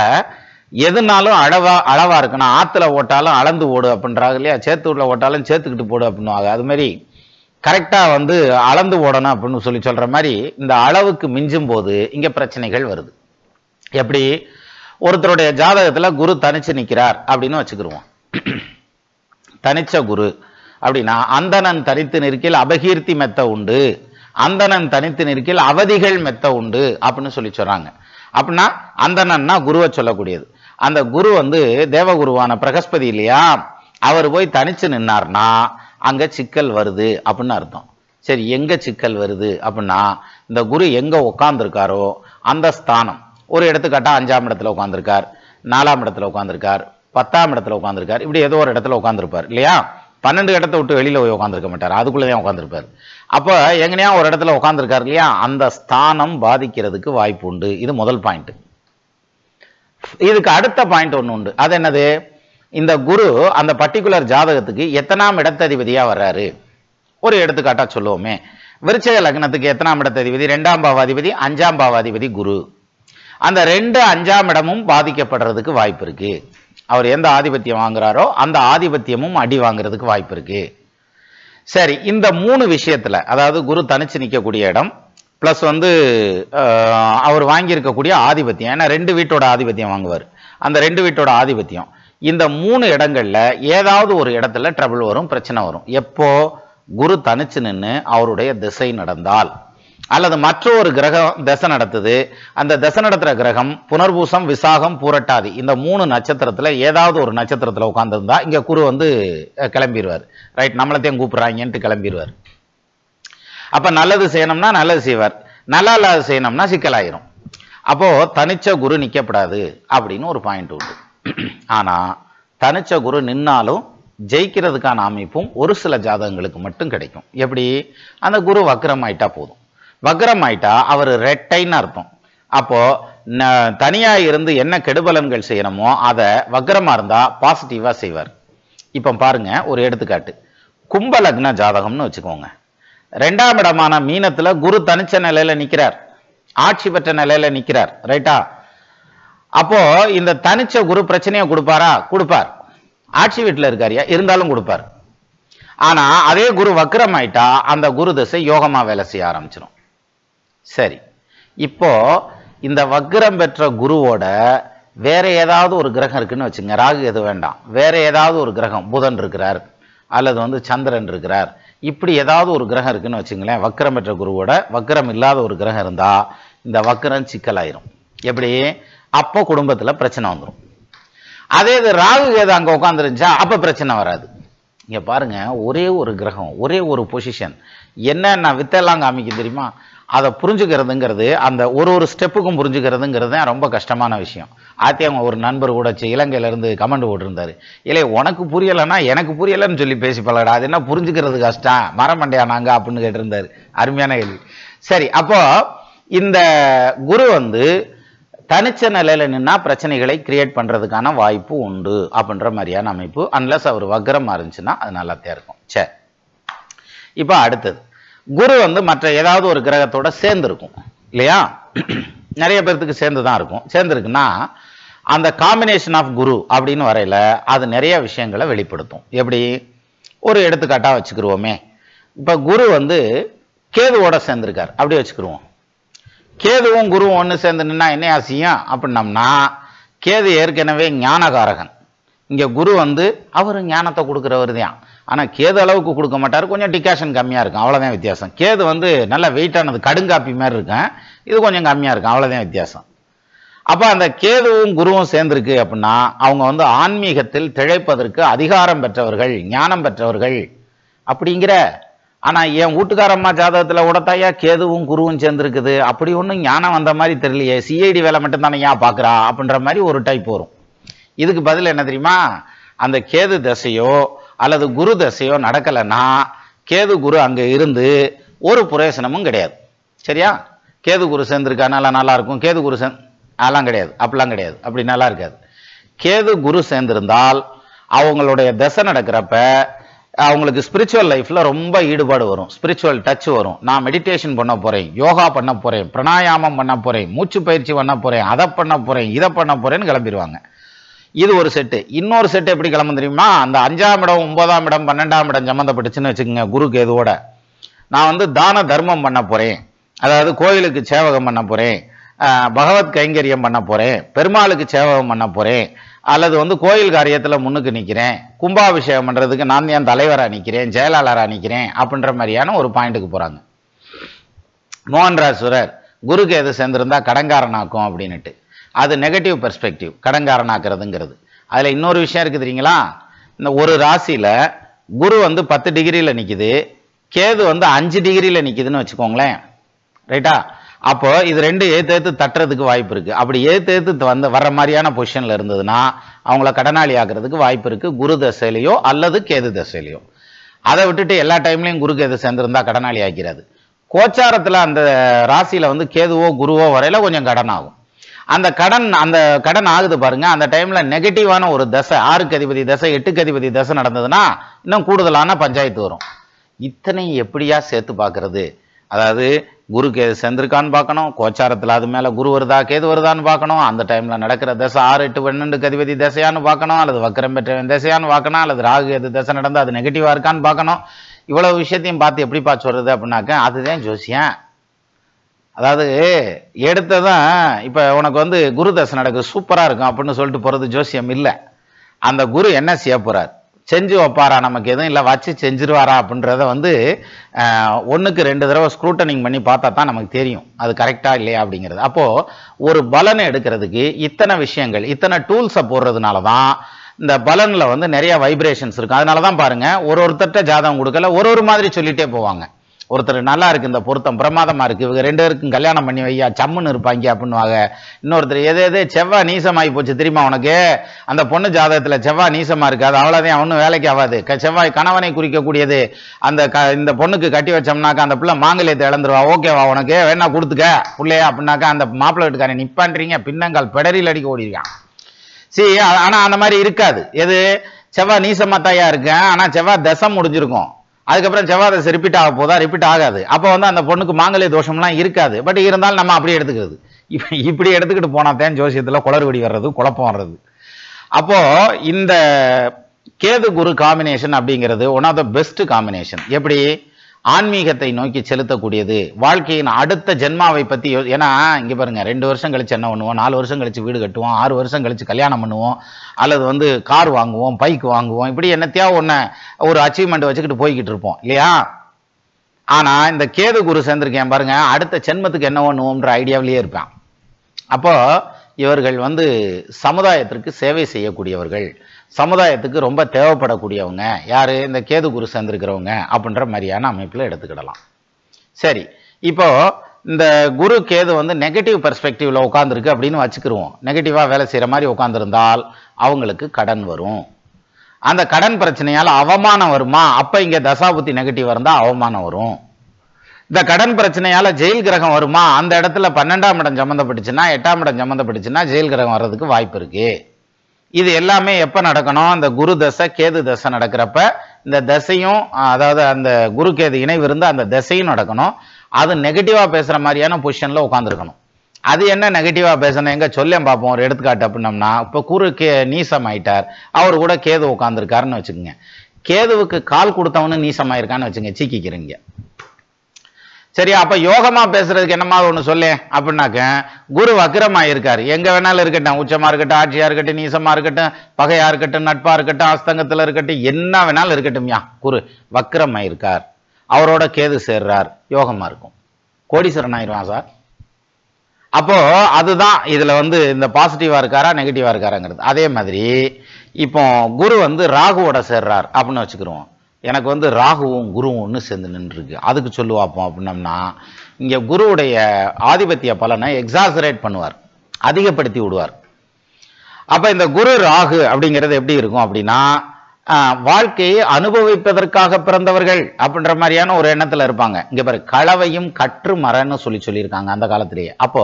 எதுனாலும் அளவா அளவா இருக்கணும் ஆற்றுல ஓட்டாலும் அளந்து ஓடு அப்படின்றாங்க இல்லையா சேர்த்து உள்ள ஓட்டாலும் சேர்த்துக்கிட்டு போடு அது மாதிரி கரெக்டாக வந்து அளந்து ஓடணும் அப்படின்னு சொல்லி சொல்கிற மாதிரி இந்த அளவுக்கு மிஞ்சும் போது இங்கே பிரச்சனைகள் வருது எப்படி ஒருத்தருடைய ஜாதகத்தில் குரு தனிச்சு நிற்கிறார் அப்படின்னு வச்சுக்கிருவோம் தனிச்ச குரு அப்படின்னா அந்தணன் தனித்து நிற்கில் அபகீர்த்தி மெத்த உண்டு அந்தணன் தனித்து நிற்கில் அவதிகள் மெத்த உண்டு அப்படின்னு சொல்லி சொல்கிறாங்க அப்படின்னா அந்தணன்னா குருவை சொல்லக்கூடியது அந்த குரு வந்து தேவகுருவான பிரகஸ்பதி இல்லையா அவர் போய் தனிச்சு நின்னார்னா அங்கே சிக்கல் வருது அப்படின்னு அர்த்தம் சரி எங்கே சிக்கல் வருது அப்படின்னா இந்த குரு எங்கே உட்காந்துருக்காரோ அந்த ஸ்தானம் ஒரு எடுத்துக்காட்டாக அஞ்சாம் இடத்துல உட்காந்துருக்கார் நாலாம் இடத்துல உட்காந்துருக்கார் பத்தாம் இடத்துல உட்காந்துருக்கார் இப்படி ஏதோ ஒரு இடத்துல உட்காந்துருப்பார் இல்லையா பன்னெண்டு இடத்த விட்டு வெளியில் போய் உட்காந்துருக்க மாட்டார் அதுக்குள்ளே தான் உட்காந்துருப்பார் அப்போ எங்கனையா ஒரு இடத்துல உட்காந்துருக்கார் இல்லையா அந்த ஸ்தானம் பாதிக்கிறதுக்கு வாய்ப்பு உண்டு இது முதல் பாயிண்ட்டு இதுக்கு அடுத்த பாயிண்ட் ஒன்று உண்டு அது என்னது இந்த குரு அந்த பர்டிகுலர் ஜாதகத்துக்கு எத்தனாம் இடத்ததிபதியாக வர்றாரு ஒரு எடுத்துக்காட்டாக சொல்லுவோமே விருச்சக லக்னத்துக்கு எத்தனாம் இடத்ததிபதி ரெண்டாம் பாவாதிபதி அஞ்சாம் பாவாதிபதி குரு அந்த ரெண்டு அஞ்சாம் இடமும் பாதிக்கப்படுறதுக்கு வாய்ப்பு இருக்கு அவர் எந்த ஆதிபத்தியம் வாங்குறாரோ அந்த ஆதிபத்தியமும் அடி வாங்குறதுக்கு வாய்ப்பு இருக்கு சரி இந்த மூணு விஷயத்தில் அதாவது குரு தனிச்சு நிற்கக்கூடிய இடம் ப்ளஸ் வந்து அவர் வாங்கியிருக்கக்கூடிய ஆதிபத்தியம் ஏன்னா ரெண்டு வீட்டோட ஆதிபத்தியம் வாங்குவார் அந்த ரெண்டு வீட்டோட ஆதிபத்தியம் இந்த மூணு இடங்களில் ஏதாவது ஒரு இடத்துல ட்ரபிள் வரும் பிரச்சனை வரும் எப்போ குரு தனிச்சு நின்று அவருடைய திசை நடந்தால் அல்லது மற்றொரு கிரகம் தசை நடத்துது அந்த தசை நடத்துகிற கிரகம் புனர்பூசம் விசாகம் பூரட்டாதி இந்த மூணு நட்சத்திரத்தில் ஏதாவது ஒரு நட்சத்திரத்தில் உட்காந்துருந்தா இங்கே குரு வந்து கிளம்பிடுவார் ரைட் நம்மளத்தையும் கூப்பிட்றாங்கன்ட்டு கிளம்பிடுவார் அப்போ நல்லது செய்யணும்னா நல்லது செய்வார் நல்லா இல்லாத செய்யணும்னா சிக்கலாயிரும் அப்போது தனிச்ச குரு நிற்கப்படாது அப்படின்னு ஒரு பாயிண்ட் உண்டு ஆனால் தனிச்ச குரு நின்னாலும் ஜெயிக்கிறதுக்கான அமைப்பும் ஒரு சில ஜாதகங்களுக்கு மட்டும் கிடைக்கும் எப்படி அந்த குரு வக்ரம் ஆயிட்டா போதும் வக்ரம் ஆயிட்டா அவர் ரெட்டைன்னு அர்த்தம் அப்போ தனியாக இருந்து என்ன கெடுபலன்கள் செய்யணுமோ அதை வக்ரமா இருந்தால் பாசிட்டிவா செய்வார் இப்போ பாருங்க ஒரு எடுத்துக்காட்டு கும்பலக்ன ஜாதகம்னு வச்சுக்கோங்க ரெண்டாம் இடமான மீனத்தில் குரு தனிச்ச நிலையில் நிற்கிறார் ஆட்சி பெற்ற நிலையில் நிற்கிறார் ரைட்டா அப்போ இந்த தனிச்ச குரு பிரச்சனையை கொடுப்பாரா கொடுப்பார் ஆட்சி வீட்டில் இருக்காரியா இருந்தாலும் கொடுப்பார் ஆனா அதே குரு ஆயிட்டா அந்த குரு திசை யோகமா வேலை செய்ய ஆரம்பிச்சிடும் சரி இப்போ இந்த வக்ரம் பெற்ற குருவோட வேற ஏதாவது ஒரு கிரகம் இருக்குன்னு வச்சுங்க ராகு எது வேண்டாம் வேற ஏதாவது ஒரு கிரகம் புதன் இருக்கிறார் அல்லது வந்து சந்திரன் இருக்கிறார் இப்படி ஏதாவது ஒரு கிரகம் இருக்குன்னு வச்சுங்களேன் வக்கரம் பெற்ற குருவோட வக்கரம் இல்லாத ஒரு கிரகம் இருந்தால் இந்த வக்கரம் சிக்கலாயிரும் எப்படி அப்போ குடும்பத்தில் பிரச்சனை வந்துடும் அதே இது ராகு கேது அங்கே உட்காந்துருந்துச்சா அப்போ பிரச்சனை வராது இங்கே பாருங்க ஒரே ஒரு கிரகம் ஒரே ஒரு பொசிஷன் என்னென்ன வித்தெல்லாம் காமிக்க தெரியுமா அதை புரிஞ்சுக்கிறதுங்கிறது அந்த ஒரு ஒரு ஸ்டெப்புக்கும் புரிஞ்சுக்கிறதுங்கிறது தான் ரொம்ப கஷ்டமான விஷயம் ஆத்தியாங்க ஒரு நண்பர் கூட இலங்கையிலேருந்து கமெண்ட் போட்டிருந்தார் இல்லை உனக்கு புரியலைன்னா எனக்கு புரியலைன்னு சொல்லி பேசி பழகடா அது என்ன புரிஞ்சுக்கிறது கஷ்டம் மரமண்டையா நாங்கள் அப்படின்னு கேட்டிருந்தார் அருமையான கேள்வி சரி அப்போது இந்த குரு வந்து தனிச்ச நிலையில் நின்னா பிரச்சனைகளை கிரியேட் பண்ணுறதுக்கான வாய்ப்பு உண்டு அப்படின்ற மாதிரியான அமைப்பு அன்லஸ் அவர் வக்ரமாக இருந்துச்சுன்னா அது நல்லா தான் இருக்கும் சே இப்போ அடுத்தது குரு வந்து மற்ற ஏதாவது ஒரு கிரகத்தோட சேர்ந்துருக்கும் இல்லையா நிறைய பேர்த்துக்கு சேர்ந்து தான் இருக்கும் சேர்ந்துருக்குன்னா அந்த காம்பினேஷன் ஆஃப் குரு அப்படின்னு வரையில் அது நிறைய விஷயங்களை வெளிப்படுத்தும் எப்படி ஒரு எடுத்துக்காட்டாக வச்சுக்கிருவோமே இப்போ குரு வந்து கேதுவோட சேர்ந்துருக்கார் அப்படி வச்சுக்கிருவோம் கேதுவும் குருவும் ஒன்று சேர்ந்து நின்னா என்ன ஆசியம் அப்படின்னம்னா கேது ஏற்கனவே ஞானகாரகன் இங்கே குரு வந்து அவர் ஞானத்தை கொடுக்குறவர் தான் ஆனால் கேது அளவுக்கு கொடுக்க மாட்டார் கொஞ்சம் டிகாஷன் கம்மியாக இருக்கும் அவ்வளோதான் வித்தியாசம் கேது வந்து நல்லா வெயிட்டானது கடுங்காப்பி மாதிரி இருக்கும் இது கொஞ்சம் கம்மியாக இருக்கும் அவ்வளோதான் வித்தியாசம் அப்போ அந்த கேதுவும் குருவும் சேர்ந்துருக்கு அப்படின்னா அவங்க வந்து ஆன்மீகத்தில் திழைப்பதற்கு அதிகாரம் பெற்றவர்கள் ஞானம் பெற்றவர்கள் அப்படிங்கிற ஆனால் என் வீட்டுக்காரம்மா ஜாதகத்தில் உடத்தாயா கேதுவும் குருவும் சேர்ந்துருக்குது அப்படி ஒன்றும் ஞானம் வந்த மாதிரி தெரியலையே சிஐடி வேலை மட்டும்தானே ஏன் பார்க்குறா அப்படின்ற மாதிரி ஒரு டைப் வரும் இதுக்கு பதில் என்ன தெரியுமா அந்த கேது தசையோ அல்லது குரு தசையோ நடக்கலைன்னா கேது குரு அங்கே இருந்து ஒரு புரேசனமும் கிடையாது சரியா கேது குரு சேர்ந்துருக்கானால நல்லா இருக்கும் கேது குரு சே அதெல்லாம் கிடையாது அப்படிலாம் கிடையாது அப்படி நல்லா இருக்காது கேது குரு சேர்ந்திருந்தால் அவங்களுடைய தசை நடக்கிறப்ப அவங்களுக்கு ஸ்பிரிச்சுவல் லைஃப்பில் ரொம்ப ஈடுபாடு வரும் ஸ்பிரிச்சுவல் டச் வரும் நான் மெடிடேஷன் பண்ண போகிறேன் யோகா பண்ண போகிறேன் பிரணாயாமம் பண்ண போகிறேன் மூச்சு பயிற்சி பண்ண போகிறேன் அதை பண்ண போகிறேன் இதை பண்ண போகிறேன்னு கிளம்பிடுவாங்க இது ஒரு செட்டு இன்னொரு செட்டு எப்படி கிளம்ப தெரியுமா அந்த அஞ்சாம் இடம் ஒன்பதாம் இடம் பன்னெண்டாம் இடம் சம்மந்தப்பட்டுச்சுன்னு வச்சுக்கோங்க குருக்கு எதுவோட நான் வந்து தான தர்மம் பண்ண போகிறேன் அதாவது கோயிலுக்கு சேவகம் பண்ண போகிறேன் பகவத் கைங்கரியம் பண்ண போகிறேன் பெருமாளுக்கு சேவகம் பண்ண போகிறேன் அல்லது வந்து கோயில் காரியத்தில் முன்னுக்கு நிற்கிறேன் கும்பாபிஷேகம் பண்ணுறதுக்கு நான் என் தலைவராக நிற்கிறேன் செயலாளராக நிற்கிறேன் அப்படின்ற மாதிரியான ஒரு பாயிண்ட்டுக்கு போகிறாங்க மோகன்ராசுரர் குருக்கு எது சேர்ந்துருந்தா கடங்காரனாக்கும் அப்படின்ட்டு அது நெகட்டிவ் பெர்ஸ்பெக்டிவ் கடங்காரனாக்குறதுங்கிறது அதில் இன்னொரு விஷயம் இருக்குது தெரியுங்களா இந்த ஒரு ராசியில் குரு வந்து பத்து டிகிரியில் நிற்கிது கேது வந்து அஞ்சு டிகிரியில் நிற்கிதுன்னு வச்சுக்கோங்களேன் ரைட்டா அப்போ இது ரெண்டு ஏத்தேத்து தட்டுறதுக்கு வாய்ப்பு இருக்கு அப்படி ஏத்தேத்து வந்து வர்ற மாதிரியான பொசிஷன்ல இருந்ததுன்னா அவங்கள கடனாளி ஆகிறதுக்கு வாய்ப்பு இருக்கு குரு தசையிலையோ அல்லது கேது தசையிலையோ அதை விட்டுட்டு எல்லா டைம்லையும் குரு கேது சேர்ந்துருந்தா கடனாளி ஆக்கிறாது கோச்சாரத்தில் அந்த ராசியில் வந்து கேதுவோ குருவோ வரையில கொஞ்சம் கடன் ஆகும் அந்த கடன் அந்த கடன் ஆகுது பாருங்க அந்த டைம்ல நெகட்டிவான ஒரு தசை ஆறுக்கு அதிபதி தசை எட்டுக்கு அதிபதி தசை நடந்ததுன்னா இன்னும் கூடுதலான பஞ்சாயத்து வரும் இத்தனை எப்படியா சேர்த்து பார்க்கறது அதாவது குரு கேது செந்திருக்கான்னு பார்க்கணும் கோச்சாரத்தில் அது மேலே குரு வருதா கேது வருதான்னு பார்க்கணும் அந்த டைமில் நடக்கிற தசை ஆறு எட்டு பன்னெண்டு கதிபதி தசையான்னு பார்க்கணும் அல்லது வக்கரம் பெற்ற தசையான்னு பார்க்கணும் அல்லது ராகு எது தசை நடந்தால் அது நெகட்டிவாக இருக்கான்னு பார்க்கணும் இவ்வளோ விஷயத்தையும் பார்த்து எப்படி பார்த்து சொல்கிறது அப்படின்னாக்க அதுதான் ஜோசியம் அதாவது தான் இப்போ உனக்கு வந்து குரு தசை நடக்குது சூப்பராக இருக்கும் அப்படின்னு சொல்லிட்டு போகிறது ஜோசியம் இல்லை அந்த குரு என்ன செய்ய போகிறார் செஞ்சு வைப்பாரா நமக்கு எதுவும் இல்லை வச்சு செஞ்சிருவாரா அப்படின்றத வந்து ஒன்றுக்கு ரெண்டு தடவை ஸ்க்ரூட்டனிங் பண்ணி பார்த்தா தான் நமக்கு தெரியும் அது கரெக்டாக இல்லையா அப்படிங்கிறது அப்போது ஒரு பலனை எடுக்கிறதுக்கு இத்தனை விஷயங்கள் இத்தனை டூல்ஸை போடுறதுனால தான் இந்த பலனில் வந்து நிறைய வைப்ரேஷன்ஸ் இருக்கும் அதனால தான் பாருங்கள் ஒரு ஒருத்தர்கிட்ட ஜாதகம் கொடுக்கல ஒரு ஒரு மாதிரி சொல்லிகிட்டே போவாங்க ஒருத்தர் நல்லா இருக்கு இந்த பொருத்தம் பிரமாதமாக இருக்குது இவங்க ரெண்டு பேருக்கும் கல்யாணம் பண்ணி வையா சம்முன்னு இருப்பாங்க அப்படின்வாங்க இன்னொருத்தர் எது எது செவ்வாய் நீசமாகி போச்சு தெரியுமா உனக்கு அந்த பொண்ணு ஜாதகத்தில் செவ்வாய் நீசமாக இருக்காது அவ்வளோதான் அவனும் வேலைக்கு ஆகாது க செவ்வாய் கணவனை குறிக்கக்கூடியது அந்த க இந்த பொண்ணுக்கு கட்டி வச்சோம்னாக்கா அந்த பிள்ளை மாங்கல்யத்தை இழந்துருவா ஓகேவா உனக்கு வேணா கொடுத்துக்க பிள்ளையா அப்படின்னாக்கா அந்த மாப்பிள்ளை வீட்டுக்காரன் நிப்பான்றீங்க பின்னங்கால் பெடரியில் அடிக்க ஓடிருக்கான் சரி ஆனால் அந்த மாதிரி இருக்காது எது செவ்வாய் நீசமாக தாயா இருக்கேன் ஆனால் செவ்வாய் தசம் முடிஞ்சிருக்கும் அதுக்கப்புறம் செவ்வாதசை ரிப்பீட் ஆக போதா ரிப்பீட் ஆகாது அப்போ வந்து அந்த பொண்ணுக்கு மாங்கல்ய தோஷம்லாம் இருக்காது பட் இருந்தாலும் நம்ம அப்படியே எடுத்துக்கிறது இப்படி எடுத்துக்கிட்டு போனா தான் ஜோசியத்தில் குளறுவடி வர்றது குழப்பம் வர்றது அப்போது இந்த கேது குரு காம்பினேஷன் அப்படிங்கிறது one of the best combination எப்படி ஆன்மீகத்தை நோக்கி செலுத்தக்கூடியது வாழ்க்கையின் அடுத்த ஜென்மாவை பற்றி ஏன்னா இங்கே பாருங்கள் ரெண்டு வருஷம் கழிச்சு என்ன பண்ணுவோம் நாலு வருஷம் கழிச்சு வீடு கட்டுவோம் ஆறு வருஷம் கழிச்சு கல்யாணம் பண்ணுவோம் அல்லது வந்து கார் வாங்குவோம் பைக் வாங்குவோம் இப்படி என்னத்தையா ஒன்று ஒரு அச்சீவ்மெண்ட் வச்சுக்கிட்டு போய்கிட்டு இருப்போம் இல்லையா ஆனால் இந்த கேது குரு சேர்ந்திருக்கேன் பாருங்க அடுத்த ஜென்மத்துக்கு என்ன பண்ணுவோம்ன்ற ஐடியாவிலேயே இருப்பான் அப்போ இவர்கள் வந்து சமுதாயத்திற்கு சேவை செய்யக்கூடியவர்கள் சமுதாயத்துக்கு ரொம்ப தேவைப்படக்கூடியவங்க யார் இந்த கேது குரு சேர்ந்துருக்கிறவங்க அப்படின்ற மாதிரியான அமைப்பில் எடுத்துக்கிடலாம் சரி இப்போது இந்த குரு கேது வந்து நெகட்டிவ் பெர்ஸ்பெக்டிவ்ல உட்காந்துருக்கு அப்படின்னு வச்சுக்கிருவோம் நெகட்டிவாக வேலை செய்கிற மாதிரி உட்காந்துருந்தால் அவங்களுக்கு கடன் வரும் அந்த கடன் பிரச்சனையால் அவமானம் வருமா அப்போ இங்கே தசாபுத்தி நெகட்டிவ் இருந்தால் அவமானம் வரும் இந்த கடன் பிரச்சனையால் ஜெயில் கிரகம் வருமா அந்த இடத்துல பன்னெண்டாம் இடம் சம்மந்தப்பட்டுச்சுன்னா எட்டாம் இடம் சம்மந்தப்பட்டுச்சுன்னா ஜெயில் கிரகம் வர்றதுக்கு வாய்ப்பு இருக்குது இது எல்லாமே எப்போ நடக்கணும் அந்த குரு தசை கேது தசை நடக்கிறப்ப இந்த தசையும் அதாவது அந்த குரு கேது இணைவு அந்த தசையும் நடக்கணும் அது நெகட்டிவாக பேசுகிற மாதிரியான பொசிஷனில் உட்காந்துருக்கணும் அது என்ன நெகட்டிவாக பேசணும் எங்கே சொல்ல பார்ப்போம் ஒரு எடுத்துக்காட்டு அப்படின்னம்னா இப்போ குரு கே நீசம் ஆயிட்டார் அவர் கூட கேது உட்காந்துருக்காருன்னு வச்சுக்கோங்க கேதுவுக்கு கால் கொடுத்தவனு நீசமாயிருக்கான்னு வச்சுங்க சீக்கிக்கிறீங்க சரியா அப்போ யோகமாக பேசுறதுக்கு என்னமா ஒன்று சொல்லு அப்படின்னாக்க குரு வக்கரமாக இருக்கார் எங்கே வேணாலும் இருக்கட்டும் உச்சமாக இருக்கட்டும் ஆட்சியாக இருக்கட்டும் நீசமாக இருக்கட்டும் பகையாக இருக்கட்டும் நட்பாக இருக்கட்டும் அஸ்தங்கத்தில் இருக்கட்டும் என்ன வேணாலும் இருக்கட்டும் யா குரு வக்கரமாக இருக்கார் அவரோட கேது சேர்றார் யோகமாக இருக்கும் கோடீஸ்வரன் ஆயிடுவான் சார் அப்போ அதுதான் இதில் வந்து இந்த பாசிட்டிவா இருக்காரா நெகட்டிவாக இருக்காராங்கிறது அதே மாதிரி இப்போ குரு வந்து ராகுவோட சேர்றார் அப்படின்னு வச்சுக்கிருவோம் எனக்கு வந்து ராகுவும் குருவும் ஒன்று சேர்ந்து நின்றுருக்கு அதுக்கு சொல்லுவாப்போம் அப்படின்னம்னா இங்கே குருவுடைய ஆதிபத்திய பலனை எக்ஸாசரேட் பண்ணுவார் அதிகப்படுத்தி விடுவார் அப்போ இந்த குரு ராகு அப்படிங்கிறது எப்படி இருக்கும் அப்படின்னா வாழ்க்கையை அனுபவிப்பதற்காக பிறந்தவர்கள் அப்படின்ற மாதிரியான ஒரு எண்ணத்தில் இருப்பாங்க இங்கே பாரு கலவையும் கற்று மரன்னு சொல்லி சொல்லியிருக்காங்க அந்த காலத்திலேயே அப்போ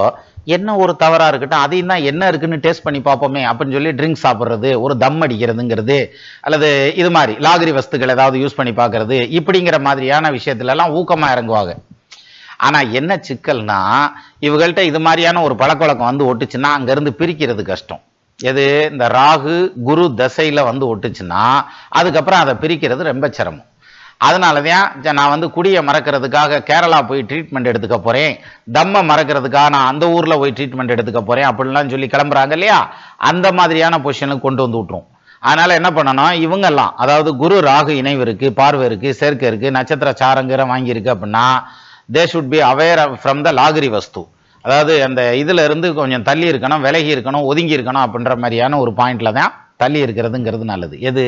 என்ன ஒரு தவறாக இருக்கட்டும் அதையும் தான் என்ன இருக்குன்னு டேஸ்ட் பண்ணி பார்ப்போமே அப்படின்னு சொல்லி ட்ரிங்க் சாப்பிட்றது ஒரு தம் அடிக்கிறதுங்கிறது அல்லது இது மாதிரி லாகரி வஸ்துக்கள் ஏதாவது யூஸ் பண்ணி பார்க்கறது இப்படிங்கிற மாதிரியான விஷயத்துலலாம் ஊக்கமாக இறங்குவாங்க ஆனால் என்ன சிக்கல்னா இவங்கள்ட்ட இது மாதிரியான ஒரு பழக்க வழக்கம் வந்து ஒட்டுச்சுன்னா அங்கேருந்து பிரிக்கிறது கஷ்டம் எது இந்த ராகு குரு தசையில் வந்து ஒட்டுச்சுன்னா அதுக்கப்புறம் அதை பிரிக்கிறது ரொம்ப சிரமம் அதனால தான் நான் வந்து குடியை மறக்கிறதுக்காக கேரளா போய் ட்ரீட்மெண்ட் எடுத்துக்க போகிறேன் தம்மை மறக்கிறதுக்காக நான் அந்த ஊரில் போய் ட்ரீட்மெண்ட் எடுத்துக்க போகிறேன் அப்படின்லாம் சொல்லி கிளம்புறாங்க இல்லையா அந்த மாதிரியான பொசிஷனுக்கு கொண்டு வந்து விட்ரும் அதனால் என்ன பண்ணணும் இவங்கெல்லாம் அதாவது குரு ராகு இணைவு இருக்குது பார்வை இருக்குது சேர்க்கை இருக்குது நட்சத்திர சாரங்கிற வாங்கியிருக்கு அப்படின்னா they should be aware from the லாகிரி வஸ்து அதாவது அந்த இதில் இருந்து கொஞ்சம் தள்ளி இருக்கணும் விலகி இருக்கணும் ஒதுங்கி இருக்கணும் அப்படின்ற மாதிரியான ஒரு பாயிண்டில் தான் தள்ளி இருக்கிறதுங்கிறது நல்லது எது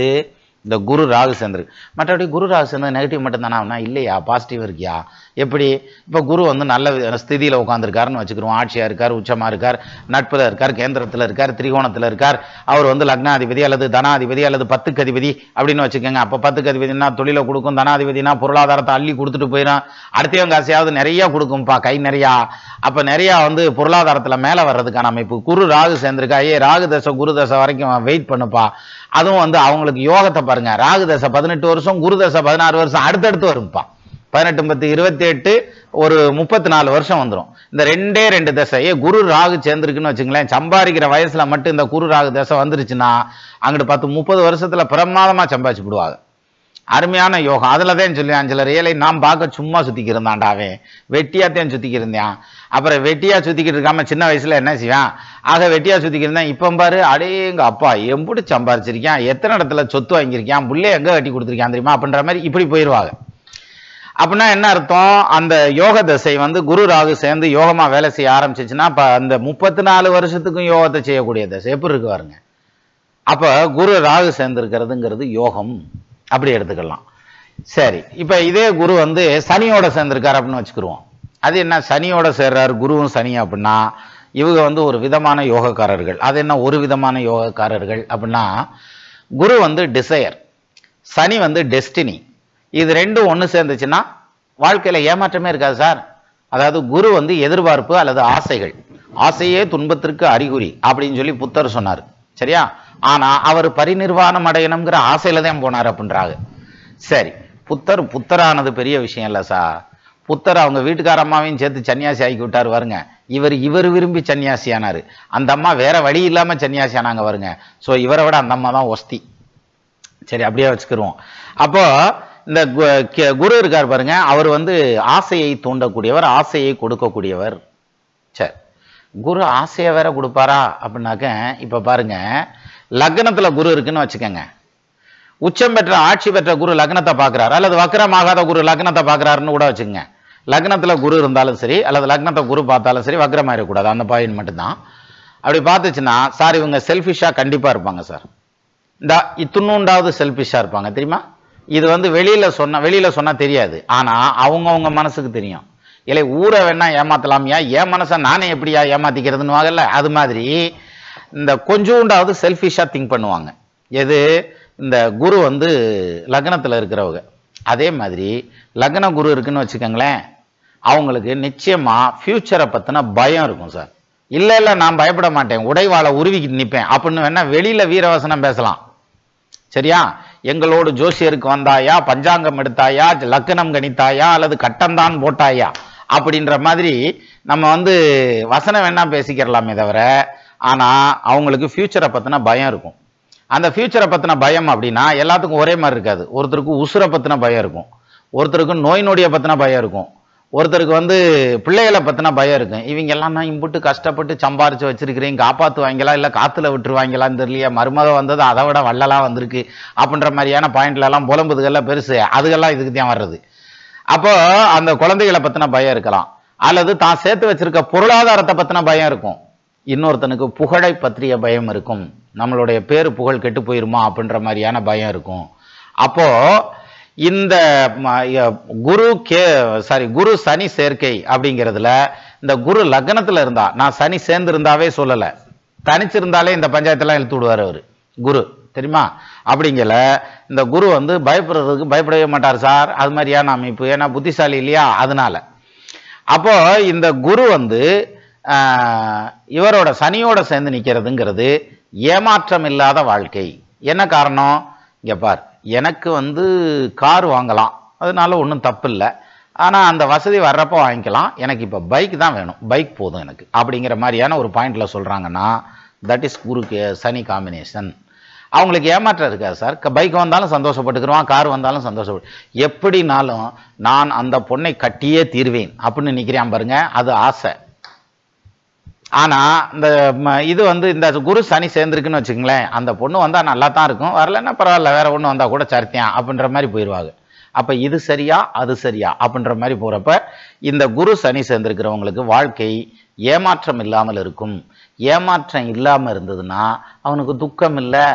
இந்த குரு ராகு சேர்ந்துருக்கு மற்றபடி குரு ராகு சேர்ந்தது நெகட்டிவ் மட்டும்தானா இல்லையா பாசிட்டிவ் இருக்கியா எப்படி இப்போ குரு வந்து நல்ல ஸ்திதியில் உட்காந்துருக்காருன்னு வச்சுக்கிறோம் ஆட்சியாக இருக்கார் உச்சமாக இருக்கார் நட்பில் இருக்கார் கேந்திரத்தில் இருக்கார் திரிகோணத்தில் இருக்கார் அவர் வந்து லக்னாதிபதி அல்லது தனாதிபதி அல்லது பத்துக்கு அதிபதி அப்படின்னு வச்சுக்கோங்க அப்போ பத்துக்கு அதிபதினா தொழிலை கொடுக்கும் தனாதிபதினா பொருளாதாரத்தை அள்ளி கொடுத்துட்டு போயிடும் அடுத்தவங்க காசையாவது நிறையா கொடுக்கும்ப்பா கை நிறையா அப்போ நிறையா வந்து பொருளாதாரத்தில் மேலே வர்றதுக்கான அமைப்பு குரு ராகு சேர்ந்துருக்கா ஏ ராகு தசை குரு தசை வரைக்கும் வெயிட் பண்ணுப்பா அதுவும் வந்து அவங்களுக்கு யோகத்தை பாருங்க ராகு தசை பதினெட்டு வருஷம் குரு தசை பதினாறு வருஷம் அடுத்தடுத்து வரும்ப்பா பதினெட்டு பத்து இருபத்தி எட்டு ஒரு முப்பத்தி நாலு வருஷம் வந்துடும் இந்த ரெண்டே ரெண்டு தசை ஏ குரு ராகு சேர்ந்துருக்குன்னு வச்சுங்களேன் சம்பாதிக்கிற வயசுல மட்டும் இந்த குரு ராகு தசை வந்துருச்சுன்னா அங்கிட்டு பத்து முப்பது வருஷத்துல பிரமாதமா சம்பாதிச்சு விடுவாங்க அருமையான யோகம் அதில் தான் சொல்லுவேன் சில ரியலை நான் பார்க்க சும்மா சுற்றிக்கி வெட்டியா தான் சுற்றிக்கிருந்தேன் இருந்தான் அப்புறம் வெட்டியாக சுற்றிக்கிட்டு இருக்காம சின்ன வயசில் என்ன செய்வான் ஆக வெட்டியாக சுற்றிக்கிருந்தேன் இப்போ பாரு அடே எங்கள் அப்பா எம்பிடி சம்பாரிச்சிருக்கேன் எத்தனை இடத்துல சொத்து வாங்கியிருக்கேன் புள்ளைய எங்கே வெட்டி கொடுத்துருக்கேன் தெரியுமா அப்படின்ற மாதிரி இப்படி போயிடுவாங்க அப்படின்னா என்ன அர்த்தம் அந்த யோக தசை வந்து குரு ராகு சேர்ந்து யோகமாக வேலை செய்ய ஆரம்பிச்சிச்சுன்னா இப்போ அந்த முப்பத்தி நாலு வருஷத்துக்கும் யோகத்தை செய்யக்கூடிய தசை எப்படி இருக்கு பாருங்க அப்போ குரு ராகு சேர்ந்துருக்கிறதுங்கிறது யோகம் அப்படி எடுத்துக்கலாம் சரி இப்போ இதே குரு வந்து சனியோட சேர்ந்திருக்காரு அப்படின்னு வச்சுக்கிருவோம் அது என்ன சனியோட சேர்றாரு குருவும் சனி அப்படின்னா இவங்க வந்து ஒரு விதமான யோகக்காரர்கள் அது என்ன ஒரு விதமான யோகக்காரர்கள் அப்படின்னா குரு வந்து டிசையர் சனி வந்து டெஸ்டினி இது ரெண்டும் ஒன்று சேர்ந்துச்சுன்னா வாழ்க்கையில் ஏமாற்றமே இருக்காது சார் அதாவது குரு வந்து எதிர்பார்ப்பு அல்லது ஆசைகள் ஆசையே துன்பத்திற்கு அறிகுறி அப்படின்னு சொல்லி புத்தர் சொன்னார் சரியா ஆனால் அவர் பரிநிர்வாணம் அடையணுங்கிற ஆசையில் தான் போனார் அப்படின்றாங்க சரி புத்தர் புத்தரானது பெரிய விஷயம் இல்லை சார் புத்தர் அவங்க வீட்டுக்கார அம்மாவையும் சேர்த்து சன்னியாசி ஆக்கி விட்டார் வருங்க இவர் இவர் விரும்பி சன்னியாசி ஆனார் அந்த அம்மா வேற வழி இல்லாமல் சன்னியாசி ஆனாங்க வருங்க ஸோ இவரை விட அந்த அம்மா தான் ஒஸ்தி சரி அப்படியே வச்சுக்கிருவோம் அப்போ இந்த குரு இருக்கார் பாருங்க அவர் வந்து ஆசையை தூண்டக்கூடியவர் ஆசையை கொடுக்கக்கூடியவர் சரி குரு ஆசையை வேற கொடுப்பாரா அப்படின்னாக்க இப்போ பாருங்க லக்னத்தில் குரு இருக்குன்னு வச்சுக்கோங்க உச்சம் பெற்ற ஆட்சி பெற்ற குரு லக்னத்தை பார்க்குறாரு அல்லது வக்கரமாகாத குரு லக்னத்தை பார்க்குறாருன்னு கூட வச்சுக்கோங்க லக்னத்தில் குரு இருந்தாலும் சரி அல்லது லக்னத்தை குரு பார்த்தாலும் சரி வக்கரமாக இருக்கக்கூடாது அந்த பாயிண்ட் மட்டும்தான் அப்படி பார்த்துச்சுன்னா சார் இவங்க செல்ஃபிஷாக கண்டிப்பாக இருப்பாங்க சார் இந்த இத்துணூண்டாவது செல்ஃபிஷாக இருப்பாங்க தெரியுமா இது வந்து வெளியில் சொன்னால் வெளியில் சொன்னால் தெரியாது ஆனால் அவங்கவுங்க மனசுக்கு தெரியும் இல்லை ஊரை வேணா ஏமாத்தலாமியா என் மனசை நானே எப்படியா ஏமாத்திக்கிறதுன்னு வாங்கல அது மாதிரி இந்த கொஞ்சோண்டாவது செல்ஃபிஷாக திங்க் பண்ணுவாங்க எது இந்த குரு வந்து லக்னத்தில் இருக்கிறவங்க அதே மாதிரி லக்ன குரு இருக்குன்னு வச்சுக்கோங்களேன் அவங்களுக்கு நிச்சயமாக ஃப்யூச்சரை பற்றின பயம் இருக்கும் சார் இல்லை இல்லை நான் பயப்பட மாட்டேன் உடைவாளை உருவிக்கிட்டு நிற்பேன் அப்படின்னு வேணால் வெளியில் வீரவசனம் பேசலாம் சரியா எங்களோடு ஜோசியருக்கு வந்தாயா பஞ்சாங்கம் எடுத்தாயா லக்கணம் கணித்தாயா அல்லது கட்டம்தான் போட்டாயா அப்படின்ற மாதிரி நம்ம வந்து வசனம் வேணா பேசிக்கிறலாமே தவிர ஆனால் அவங்களுக்கு ஃப்யூச்சரை பற்றின பயம் இருக்கும் அந்த ஃப்யூச்சரை பற்றின பயம் அப்படின்னா எல்லாத்துக்கும் ஒரே மாதிரி இருக்காது ஒருத்தருக்கு உசுரை பற்றின பயம் இருக்கும் ஒருத்தருக்கு நோய் நொடியை பற்றின பயம் இருக்கும் ஒருத்தருக்கு வந்து பிள்ளைகளை பற்றின பயம் இருக்கும் இவங்க எல்லாம் நான் இம்புட்டு கஷ்டப்பட்டு சம்பாரித்து வச்சுருக்கிறேன் காப்பாற்றுவாங்களா இல்லை காற்றுல விட்டுருவாங்களான்னு தெரியலையா மருமதம் வந்தது அதை விட வள்ளலாம் வந்திருக்கு அப்படின்ற மாதிரியான பாயிண்ட்லலாம் புலம்புதுகள்லாம் பெருசு அதுகெல்லாம் இதுக்கு தான் வர்றது அப்போ அந்த குழந்தைகளை பற்றின பயம் இருக்கலாம் அல்லது தான் சேர்த்து வச்சிருக்க பொருளாதாரத்தை பற்றின பயம் இருக்கும் இன்னொருத்தனுக்கு புகழை பற்றிய பயம் இருக்கும் நம்மளுடைய பேர் புகழ் கெட்டு போயிருமா அப்படின்ற மாதிரியான பயம் இருக்கும் அப்போ இந்த குரு கே சாரி குரு சனி சேர்க்கை அப்படிங்கிறதுல இந்த குரு லக்னத்தில் இருந்தா நான் சனி சேர்ந்திருந்தாவே சொல்லலை தனிச்சிருந்தாலே இந்த பஞ்சாயத்தெல்லாம் இழுத்து விடுவார் அவர் குரு தெரியுமா அப்படிங்கல இந்த குரு வந்து பயப்படுறதுக்கு பயப்படவே மாட்டார் சார் அது மாதிரியான அமைப்பு ஏன்னா புத்திசாலி இல்லையா அதனால அப்போ இந்த குரு வந்து இவரோட சனியோட சேர்ந்து நிற்கிறதுங்கிறது ஏமாற்றம் இல்லாத வாழ்க்கை என்ன காரணம் இங்கே பார் எனக்கு வந்து கார் வாங்கலாம் அதனால ஒன்றும் தப்பு இல்லை ஆனால் அந்த வசதி வர்றப்போ வாங்கிக்கலாம் எனக்கு இப்போ பைக் தான் வேணும் பைக் போதும் எனக்கு அப்படிங்கிற மாதிரியான ஒரு பாயிண்டில் சொல்கிறாங்கன்னா தட் இஸ் குருக்கு சனி காம்பினேஷன் அவங்களுக்கு ஏமாற்றம் இருக்காது சார் பைக் வந்தாலும் சந்தோஷப்பட்டுக்கிறான் கார் வந்தாலும் சந்தோஷப்பட்டு எப்படினாலும் நான் அந்த பொண்ணை கட்டியே தீர்வேன் அப்படின்னு நிற்கிறேன் பாருங்க அது ஆசை ஆனால் இந்த இது வந்து இந்த குரு சனி சேர்ந்துருக்குன்னு வச்சுக்கங்களேன் அந்த பொண்ணு வந்தால் நல்லா தான் இருக்கும் வரலன்னா பரவாயில்ல வேற ஒன்று வந்தால் கூட சரித்தியான் அப்படின்ற மாதிரி போயிடுவாங்க அப்போ இது சரியா அது சரியா அப்படின்ற மாதிரி போகிறப்ப இந்த குரு சனி சேர்ந்துருக்கிறவங்களுக்கு வாழ்க்கை ஏமாற்றம் இல்லாமல் இருக்கும் ஏமாற்றம் இல்லாமல் இருந்ததுன்னா அவனுக்கு துக்கம் இல்லை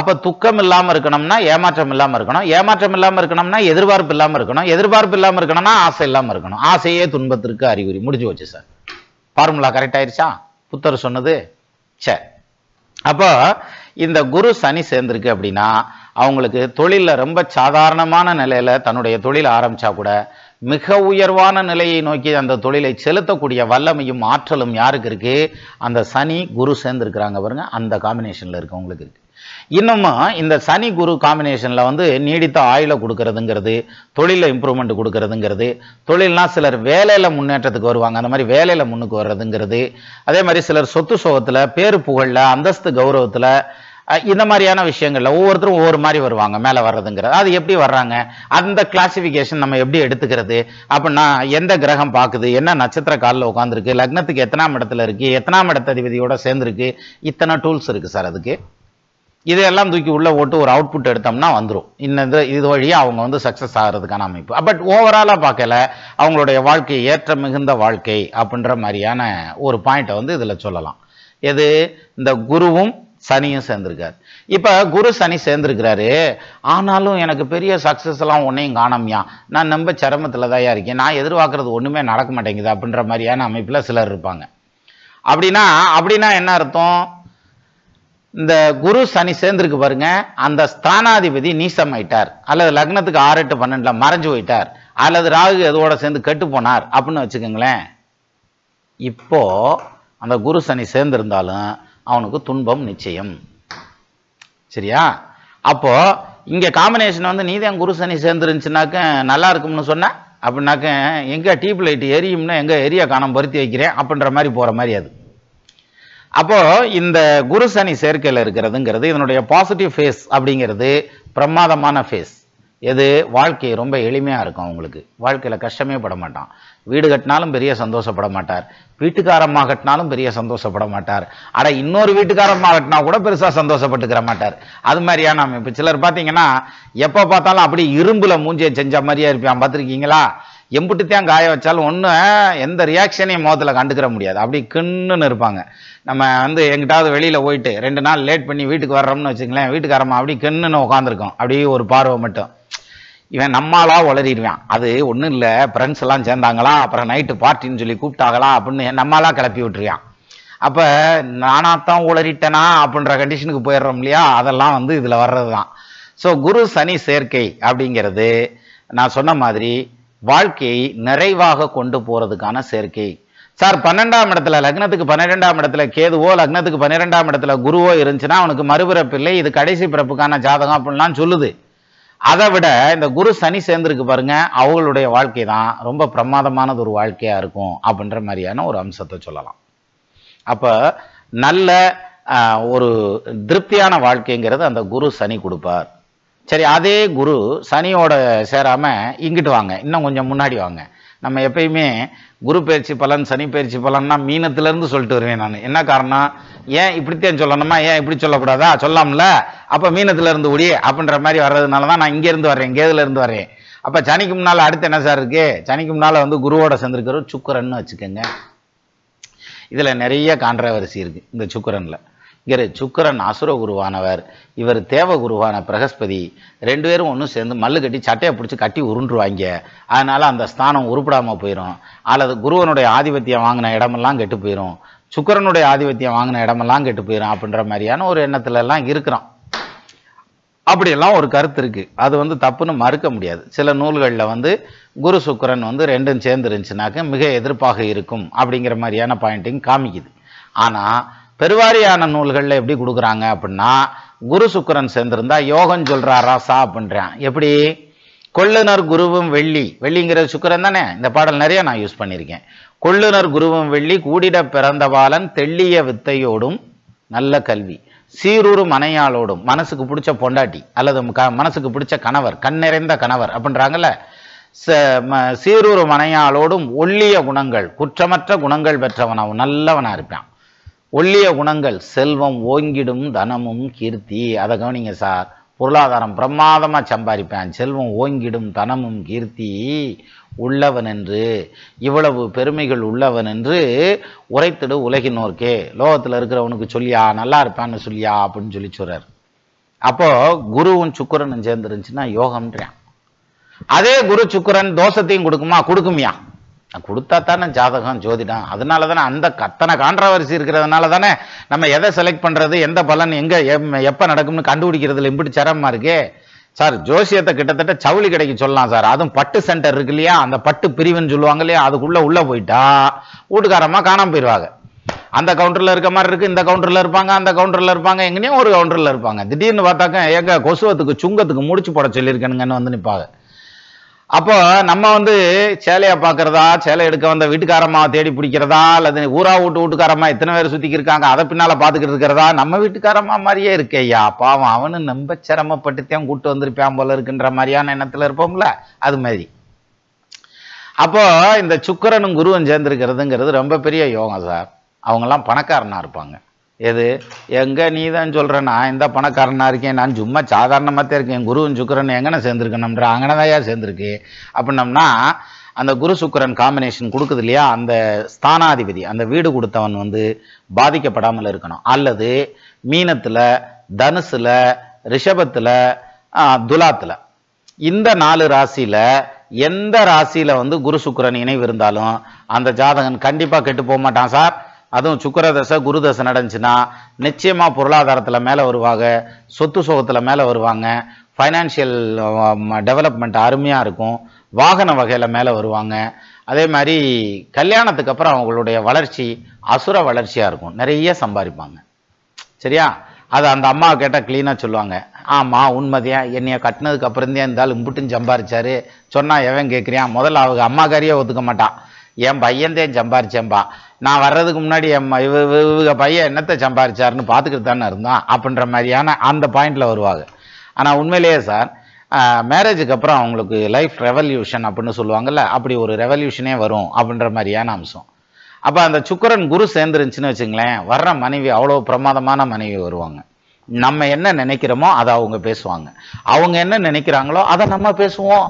அப்போ துக்கம் இல்லாமல் இருக்கணும்னா ஏமாற்றம் இல்லாமல் இருக்கணும் ஏமாற்றம் இல்லாமல் இருக்கணும்னா எதிர்பார்ப்பு இல்லாமல் இருக்கணும் எதிர்பார்ப்பு இல்லாமல் இருக்கணும்னா ஆசை இல்லாமல் இருக்கணும் ஆசையே துன்பத்திற்கு அறிகுறி முடிஞ்சு வச்சு சார் ஃபார்முலா கரெக்ட் ஆயிடுச்சா புத்தர் சொன்னது சரி அப்போ இந்த குரு சனி சேர்ந்திருக்கு அப்படின்னா அவங்களுக்கு தொழிலில் ரொம்ப சாதாரணமான நிலையில் தன்னுடைய தொழில் ஆரம்பித்தா கூட மிக உயர்வான நிலையை நோக்கி அந்த தொழிலை செலுத்தக்கூடிய வல்லமையும் ஆற்றலும் யாருக்கு இருக்குது அந்த சனி குரு சேர்ந்துருக்குறாங்க பாருங்கள் அந்த காம்பினேஷனில் இருக்கவங்களுக்கு இருக்குது இன்னமும் இந்த சனி குரு காம்பினேஷனில் வந்து நீடித்த ஆயுளை கொடுக்கறதுங்கிறது தொழிலில் இம்ப்ரூவ்மெண்ட் கொடுக்கறதுங்கிறது தொழில்னால் சிலர் வேலையில் முன்னேற்றத்துக்கு வருவாங்க அந்த மாதிரி வேலையில் முன்னுக்கு வர்றதுங்கிறது அதே மாதிரி சிலர் சொத்து சோகத்தில் பேரு புகழில் அந்தஸ்து கௌரவத்தில் இந்த மாதிரியான விஷயங்கள்ல ஒவ்வொருத்தரும் ஒவ்வொரு மாதிரி வருவாங்க மேலே வர்றதுங்கிறது அது எப்படி வர்றாங்க அந்த கிளாசிஃபிகேஷன் நம்ம எப்படி எடுத்துக்கிறது அப்படின்னா எந்த கிரகம் பார்க்குது என்ன நட்சத்திர காலில் உட்காந்துருக்கு லக்னத்துக்கு எத்தனாம் இடத்துல இருக்கு எத்தனாம் இடத்த அதிபதியோட சேர்ந்துருக்கு இத்தனை டூல்ஸ் இருக்கு சார் அதுக்கு இதையெல்லாம் தூக்கி உள்ளே ஓட்டு ஒரு அவுட்புட் எடுத்தோம்னா வந்துடும் இந்த இது வழியாக அவங்க வந்து சக்ஸஸ் ஆகிறதுக்கான அமைப்பு பட் ஓவராலாக பார்க்கல அவங்களுடைய வாழ்க்கை ஏற்ற மிகுந்த வாழ்க்கை அப்படின்ற மாதிரியான ஒரு பாயிண்ட்டை வந்து இதில் சொல்லலாம் எது இந்த குருவும் சனியும் சேர்ந்திருக்காரு இப்போ குரு சனி சேர்ந்திருக்கிறாரு ஆனாலும் எனக்கு பெரிய சக்ஸஸ்லாம் எல்லாம் ஒன்றையும் காணமியா நான் ரொம்ப சிரமத்தில் தான் இருக்கேன் நான் எதிர்பார்க்கறது ஒன்றுமே நடக்க மாட்டேங்குது அப்படின்ற மாதிரியான அமைப்பில் சிலர் இருப்பாங்க அப்படின்னா அப்படின்னா என்ன அர்த்தம் இந்த குரு சனி சேர்ந்திருக்கு பாருங்க அந்த ஸ்தானாதிபதி நீசம் ஆயிட்டார் அல்லது லக்னத்துக்கு ஆறு எட்டு பன்னெண்டுல மறைஞ்சு போயிட்டார் அல்லது ராகு எதோட சேர்ந்து கெட்டு போனார் அப்படின்னு வச்சுக்கோங்களேன் இப்போ அந்த குரு சனி சேர்ந்திருந்தாலும் அவனுக்கு துன்பம் நிச்சயம் சரியா அப்போ இங்க காம்பினேஷன் வந்து நீதான் குரு சனி சேர்ந்துருந்துச்சுனாக்க நல்லா இருக்கும்னு சொன்ன அப்படின்னாக்க எங்க டியூப் லைட் எரியும்னு எங்க எரிய காணம் பருத்தி வைக்கிறேன் அப்படின்ற மாதிரி போற மாதிரி அது அப்போ இந்த குரு சனி சேர்க்கையில் இருக்கிறதுங்கிறது இதனுடைய பாசிட்டிவ் ஃபேஸ் அப்படிங்கிறது பிரமாதமான ஃபேஸ் எது வாழ்க்கை ரொம்ப எளிமையாக இருக்கும் அவங்களுக்கு வாழ்க்கையில் கஷ்டமே பட மாட்டான் வீடு கட்டினாலும் பெரிய சந்தோஷப்பட மாட்டார் வீட்டுக்காரமாக கட்டினாலும் பெரிய சந்தோஷப்பட மாட்டார் ஆனால் இன்னொரு வீட்டுக்காரமாக கட்டினா கூட பெருசாக சந்தோஷப்பட்டுக்கிற மாட்டார் அது மாதிரியான அமைப்பு சிலர் பார்த்தீங்கன்னா எப்போ பார்த்தாலும் அப்படி இரும்பில் மூஞ்சியை செஞ்ச மாதிரியே இருப்பான் பார்த்துருக்கீங்களா எம்புட்டு தான் காய வச்சாலும் ஒன்றும் எந்த ரியாக்ஷனையும் மோதத்தில் கண்டுக்கிற முடியாது அப்படி கிண்ணுன்னு இருப்பாங்க நம்ம வந்து எங்கிட்டாவது வெளியில் போயிட்டு ரெண்டு நாள் லேட் பண்ணி வீட்டுக்கு வர்றோம்னு வச்சுங்களேன் வீட்டுக்காரமா அப்படி கின்னுன்னு உட்காந்துருக்கோம் அப்படி ஒரு பார்வை மட்டும் இவன் நம்மளா உளறிடுவான் அது ஒன்றும் இல்லை ஃப்ரெண்ட்ஸ் எல்லாம் சேர்ந்தாங்களா அப்புறம் நைட்டு பார்ட்டின்னு சொல்லி கூப்பிட்டாங்களா அப்படின்னு நம்மளா கிளப்பி விட்டுருவான் அப்போ நானாத்தான் உளறிட்டேனா அப்படின்ற கண்டிஷனுக்கு போயிடுறோம் இல்லையா அதெல்லாம் வந்து இதில் வர்றது தான் ஸோ குரு சனி சேர்க்கை அப்படிங்கிறது நான் சொன்ன மாதிரி வாழ்க்கையை நிறைவாக கொண்டு போறதுக்கான சேர்க்கை சார் பன்னெண்டாம் இடத்துல லக்னத்துக்கு பன்னிரெண்டாம் இடத்துல கேதுவோ லக்னத்துக்கு பன்னிரெண்டாம் இடத்துல குருவோ இருந்துச்சுன்னா அவனுக்கு மறுபிறப்பு இல்லை இது கடைசி பிறப்புக்கான ஜாதகம் அப்படின்லாம் சொல்லுது அதை விட இந்த குரு சனி சேர்ந்துருக்கு பாருங்க அவங்களுடைய வாழ்க்கை தான் ரொம்ப பிரமாதமானது ஒரு வாழ்க்கையா இருக்கும் அப்படின்ற மாதிரியான ஒரு அம்சத்தை சொல்லலாம் அப்போ நல்ல ஒரு திருப்தியான வாழ்க்கைங்கிறது அந்த குரு சனி கொடுப்பார் சரி அதே குரு சனியோட சேராமல் இங்கிட்டு வாங்க இன்னும் கொஞ்சம் முன்னாடி வாங்க நம்ம எப்பயுமே குரு பயிற்சி பலன் சனி பயிற்சி பலன்னா மீனத்திலேருந்து சொல்லிட்டு வருவேன் நான் என்ன காரணம் ஏன் இப்படித்தான் சொல்லணுமா ஏன் இப்படி சொல்லக்கூடாதா சொல்லாம்ல அப்போ மீனத்திலேருந்து உடி அப்படின்ற மாதிரி வர்றதுனால தான் நான் இங்கேருந்து வர்றேன் இங்கேதுலேருந்து வரேன் அப்போ சனிக்கு முன்னால் அடுத்து என்ன சார் இருக்கு சனிக்கு முன்னால் வந்து குருவோட சேர்ந்துருக்கிற சுக்கரன்னு வச்சுக்கோங்க இதில் நிறைய கான்ட்ரவர்சி இருக்குது இந்த சுக்கரனில் இங்கே சுக்கரன் அசுர குருவானவர் இவர் தேவ குருவான பிரகஸ்பதி ரெண்டு பேரும் ஒன்றும் சேர்ந்து மல்லு கட்டி சட்டையை பிடிச்சி கட்டி உருண்டுருவாங்க அதனால் அந்த ஸ்தானம் உருப்பிடாமல் போயிடும் அல்லது குருவனுடைய ஆதிபத்தியம் வாங்கின இடமெல்லாம் கெட்டு போயிடும் சுக்கரனுடைய ஆதிபத்தியம் வாங்கின இடமெல்லாம் கெட்டு போயிடும் அப்படின்ற மாதிரியான ஒரு எண்ணத்துல எல்லாம் இருக்கிறோம் அப்படியெல்லாம் ஒரு கருத்து இருக்குது அது வந்து தப்புன்னு மறுக்க முடியாது சில நூல்களில் வந்து குரு சுக்கரன் வந்து ரெண்டும் சேர்ந்துருந்துச்சுனாக்க மிக எதிர்ப்பாக இருக்கும் அப்படிங்கிற மாதிரியான பாயிண்டிங் காமிக்குது ஆனால் பெருவாரியான நூல்களில் எப்படி கொடுக்குறாங்க அப்படின்னா குரு சுக்கரன் சேர்ந்திருந்தா யோகம் சொல்கிறாரா சா அப்படின்றான் எப்படி கொள்ளுனர் குருவும் வெள்ளி வெள்ளிங்கிறது சுக்கரன் தானே இந்த பாடல் நிறைய நான் யூஸ் பண்ணியிருக்கேன் கொள்ளுனர் குருவும் வெள்ளி கூடிட பிறந்த பாலன் தெள்ளிய வித்தையோடும் நல்ல கல்வி சீரூறு மனையாளோடும் மனசுக்கு பிடிச்ச பொண்டாட்டி அல்லது க மனசுக்கு பிடிச்ச கணவர் கண் நிறைந்த கணவர் அப்படின்றாங்கல்ல சீரூறு மனையாளோடும் ஒல்லிய குணங்கள் குற்றமற்ற குணங்கள் பெற்றவனாகவும் நல்லவனாக இருப்பான் ஒல்லிய குணங்கள் செல்வம் ஓங்கிடும் தனமும் கீர்த்தி அதை கவனிங்க சார் பொருளாதாரம் பிரமாதமாக சம்பாதிப்பேன் செல்வம் ஓங்கிடும் தனமும் கீர்த்தி உள்ளவன் என்று இவ்வளவு பெருமைகள் உள்ளவன் என்று உரைத்திடு உலகினோர்க்கே லோகத்தில் இருக்கிறவனுக்கு சொல்லியா நல்லா இருப்பான்னு சொல்லியா அப்படின்னு சொல்லி சொல்கிறார் அப்போது குருவும் சுக்கரனும் சேர்ந்துருந்துச்சுன்னா யோகம்ன்றான் அதே குரு சுக்கரன் தோஷத்தையும் கொடுக்குமா கொடுக்குமியா நான் கொடுத்தா தானே ஜாதகம் ஜோதிடம் அதனால தானே அந்த கத்தனை கான்ட்ரவர்சி இருக்கிறதுனால தானே நம்ம எதை செலக்ட் பண்ணுறது எந்த பலன் எங்கே எம் எப்போ நடக்கும்னு கண்டுபிடிக்கிறதுல எப்படி சிரமமாக இருக்கே சார் ஜோசியத்தை கிட்டத்தட்ட சவுளி கிடைக்க சொல்லலாம் சார் அதுவும் பட்டு சென்டர் இருக்கு இல்லையா அந்த பட்டு பிரிவுன்னு சொல்லுவாங்க இல்லையா அதுக்குள்ளே உள்ளே போயிட்டா வீட்டுக்காரமாக காணாமல் போயிடுவாங்க அந்த கவுண்டரில் இருக்க மாதிரி இருக்குது இந்த கவுண்டரில் இருப்பாங்க அந்த கவுண்டரில் இருப்பாங்க எங்கேயும் ஒரு கவுண்டரில் இருப்பாங்க திடீர்னு பார்த்தாக்க எங்கள் கொசுவத்துக்கு சுங்கத்துக்கு முடிச்சு போட சொல்லியிருக்கேனுங்கன்னு வந்து நிற்பாங்க அப்போ நம்ம வந்து சேலையை பார்க்கறதா சேலை எடுக்க வந்த வீட்டுக்காரம்மா தேடி பிடிக்கிறதா அல்லது ஊரா வீட்டு வீட்டுக்காரம்மா எத்தனை பேர் சுத்திக்கு இருக்காங்க அதை பின்னால பாத்துக்கிட்டு இருக்கிறதா நம்ம வீட்டுக்காரம்மா மாதிரியே இருக்கேயா பாவம் அவனு ரொம்ப சிரமப்பட்டுத்தான் கூட்டு வந்திருப்பான் போல இருக்குன்ற மாதிரியான எண்ணத்துல இருப்போம்ல அது மாதிரி அப்போ இந்த சுக்கரனும் குருவன் சேர்ந்திருக்கிறதுங்கிறது ரொம்ப பெரிய யோகம் சார் அவங்கெல்லாம் பணக்காரனா இருப்பாங்க எது எங்கே நீ தான் சொல்கிற நான் இந்த பணக்காரனாக இருக்கேன் நான் சும்மா சாதாரணமாக தான் இருக்கேன் குருவும் சுக்கரன் எங்கன சேர்ந்துருக்கணும்ன்ற அங்கன தான் சேர்ந்துருக்கு அப்படின்னம்னா அந்த குரு சுக்கரன் காம்பினேஷன் கொடுக்குது இல்லையா அந்த ஸ்தானாதிபதி அந்த வீடு கொடுத்தவன் வந்து பாதிக்கப்படாமல் இருக்கணும் அல்லது மீனத்தில் தனுசில் ரிஷபத்தில் துலாத்தில் இந்த நாலு ராசியில் எந்த ராசியில் வந்து குரு சுக்கரன் இணைவு இருந்தாலும் அந்த ஜாதகன் கண்டிப்பாக கெட்டு போக மாட்டான் சார் அதுவும் சுக்கரதசை குருதசை நடந்துச்சுன்னா நிச்சயமாக பொருளாதாரத்தில் மேலே வருவாங்க சொத்து சுகத்தில் மேலே வருவாங்க ஃபைனான்ஷியல் டெவலப்மெண்ட் அருமையாக இருக்கும் வாகன வகையில் மேலே வருவாங்க அதே மாதிரி கல்யாணத்துக்கு அப்புறம் அவங்களுடைய வளர்ச்சி அசுர வளர்ச்சியாக இருக்கும் நிறைய சம்பாதிப்பாங்க சரியா அது அந்த அம்மா கேட்டால் க்ளீனாக சொல்லுவாங்க ஆமாம் உண்மதியாக என்னையை கட்டினதுக்கு அப்புறம் தான் இருந்தாலும் இம்புட்டுன்னு சம்பாரிச்சாரு சொன்னால் எவன் கேட்குறியான் முதல்ல அவங்க அம்மாக்காரியே ஒத்துக்க மாட்டான் என் பையன் தான் சம்பாரிச்சேன்பா நான் வர்றதுக்கு முன்னாடி என் இவங்க பையன் என்னத்தை சம்பாரிச்சார்னு பார்த்துக்கிட்டு தானே இருந்தான் அப்படின்ற மாதிரியான அந்த பாயிண்டில் வருவாங்க ஆனால் உண்மையிலேயே சார் மேரேஜுக்கு அப்புறம் அவங்களுக்கு லைஃப் ரெவல்யூஷன் அப்படின்னு சொல்லுவாங்கல்ல அப்படி ஒரு ரெவல்யூஷனே வரும் அப்படின்ற மாதிரியான அம்சம் அப்போ அந்த சுக்கரன் குரு சேர்ந்துருந்துச்சின்னு வச்சுங்களேன் வர்ற மனைவி அவ்வளோ பிரமாதமான மனைவி வருவாங்க நம்ம என்ன நினைக்கிறோமோ அதை அவங்க பேசுவாங்க அவங்க என்ன நினைக்கிறாங்களோ அதை நம்ம பேசுவோம்